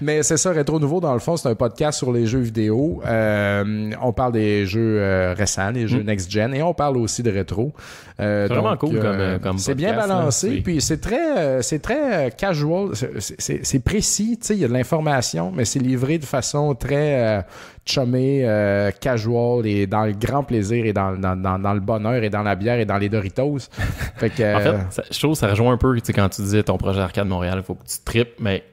Mais c'est ça, Rétro Nouveau, dans le fond, c'est un podcast sur les jeux vidéo. Euh, on parle des jeux euh, récents, des jeux mm. next-gen, et on parle aussi de rétro. Euh, c'est vraiment cool euh, comme, C'est bien balancé, puis c'est très, euh, c'est très casual, c'est précis, tu sais, il y a de l'information, mais c'est livré de façon très chumé, casual et dans le grand plaisir et dans, le bonheur et dans la bière et dans les Doritos. fait que, en fait, ça, je trouve que ça rejoint un peu quand tu disais ton projet Arcade Montréal, il faut que tu tripes, mais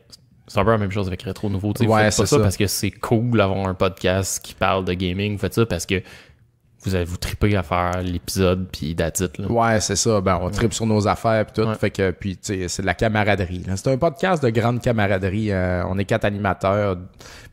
c'est un peu la même chose avec Retro Nouveau. Tu pas ça, parce que c'est cool d'avoir un podcast qui parle de gaming. ça parce que vous avez vous triper à faire l'épisode puis d'attitude Ouais, c'est ça. Ben on tripe sur nos affaires puis tout. Fait que puis c'est de la camaraderie. C'est un podcast de grande camaraderie. Euh, on est quatre animateurs.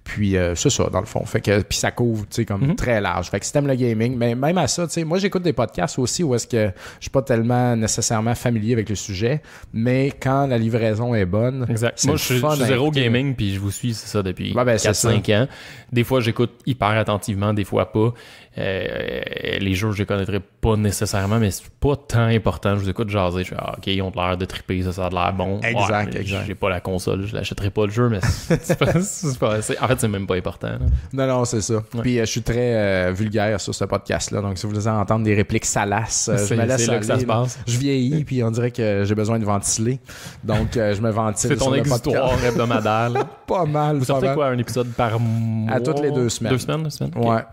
Puis euh, c'est ça dans le fond. Fait que puis ça couvre tu sais comme mhm. très large. Fait que si t'aimes le gaming, mais même à ça, tu sais, moi j'écoute des podcasts aussi où est-ce que je suis pas tellement nécessairement familier avec le sujet, mais quand la livraison est bonne, exact. moi je, suis zéro gaming puis je vous suis c'est ça depuis 5 ben, ans. Des fois j'écoute hyper attentivement, des fois pas. Euh, les jeux, je les connaîtrais pas nécessairement, mais c'est pas tant important. Je vous écoute jaser, je ah, OK, ils ont l'air de triper, ça, a l'air bon. Exact, exact. J'ai pas la console, je l'achèterai pas le jeu, mais c'est En fait, c'est même pas important. Non, non, c'est ça. Puis euh, je suis très euh, vulgaire sur ce podcast-là, donc si vous voulez entendre des répliques salaces, je ça se Je vieillis, puis on dirait que j'ai besoin de ventiler. Donc, je me ventile. C'est ton exutoire hebdomadaire. pas mal. Vous sortez quoi, un épisode par mois? À toutes les deux semaines. Deux semaines,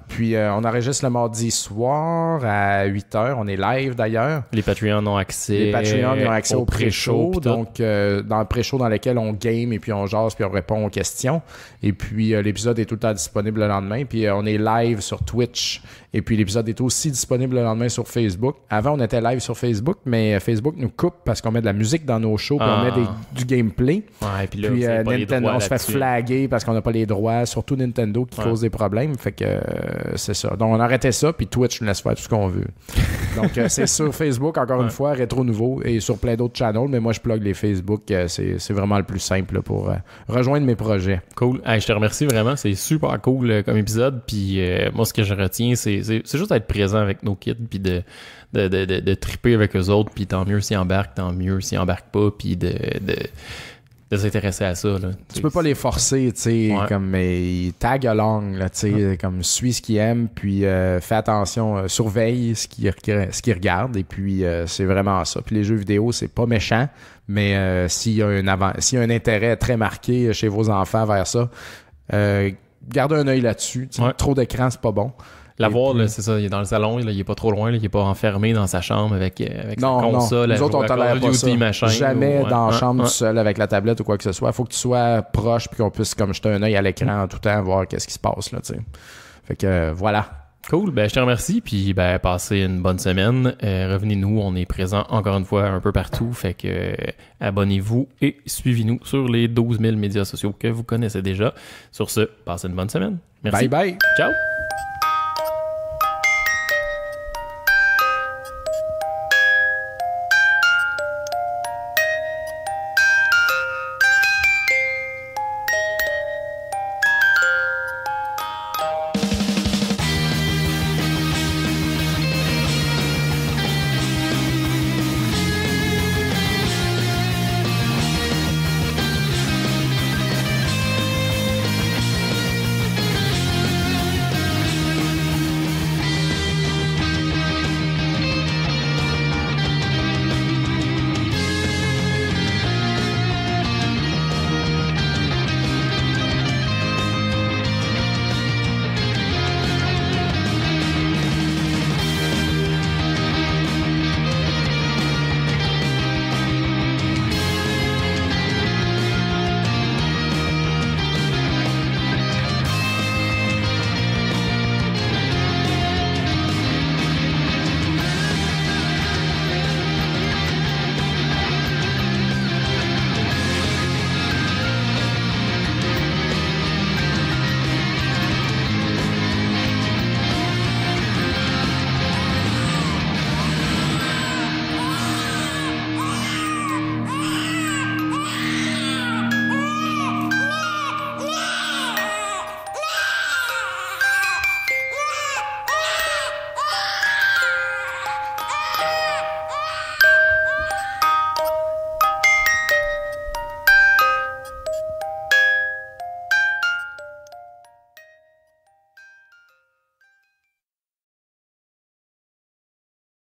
Puis euh, on enregistre le mardi soir à 8 h. On est live d'ailleurs. Les Patreons ont accès. Les Patreons ont accès au, pré-show. Donc, euh, dans le pré-show dans lequel on game et puis on jase puis on répond aux questions. Et puis euh, l'épisode est tout le temps disponible le lendemain. Puis on est live sur Twitch et puis l'épisode est aussi disponible le lendemain sur Facebook. Avant, on était live sur Facebook, mais euh, Facebook nous coupe parce qu'on met de la musique dans nos shows, puis on met ah. du gameplay. puis, là, euh, Nintendo, on se fait flaguer parce qu'on n'a pas les droits, surtout Nintendo qui cause des problèmes. Fait que euh, c'est ça. Donc on arrêtait ça, puis Twitch nous laisse faire tout ce qu'on veut. Donc c'est sur Facebook, encore une fois, Rétro Nouveau et sur plein d'autres channels, mais moi je plug les Facebook. c'est vraiment le plus simple pour rejoindre mes projets. Cool. je te remercie vraiment. C'est super cool comme épisode. Puis moi, ce que je retiens, c'est c'est juste d'être présent avec nos kids, puis de, de, triper avec eux autres, puis tant mieux s'ils embarquent, tant mieux s'ils embarquent pas, puis de, s'intéresser à ça. Tu peux pas les forcer, tu sais, comme tag along, tu sais, comme suis ce qu'ils aiment, puis euh, fais attention, euh, surveille ce qu'ils regardent, et puis euh, c'est vraiment ça. Puis les jeux vidéo, c'est pas méchant, mais s'il y, a un y un intérêt très marqué chez vos enfants vers ça, gardez un œil là-dessus. Trop d'écran, c'est pas bon. L'avoir, c'est ça, il est dans le salon, il est pas trop loin, il est pas enfermé dans sa chambre avec, euh, avec non, console, non. Nous autres, on Jamais dans la chambre seul avec la tablette ou quoi que ce soit. Faut que tu sois proche puis qu'on puisse comme jeter un œil à l'écran tout le temps, voir qu'est-ce qui se passe là, tu Fait que euh, voilà. Cool, ben, je te remercie, puis ben passez une bonne semaine. Euh, revenez-nous, on est présent encore une fois un peu partout, fait que abonnez-vous et suivez-nous sur les 12 000 médias sociaux que vous connaissez déjà. Sur ce, passez une bonne semaine. Merci. Bye bye. Ciao.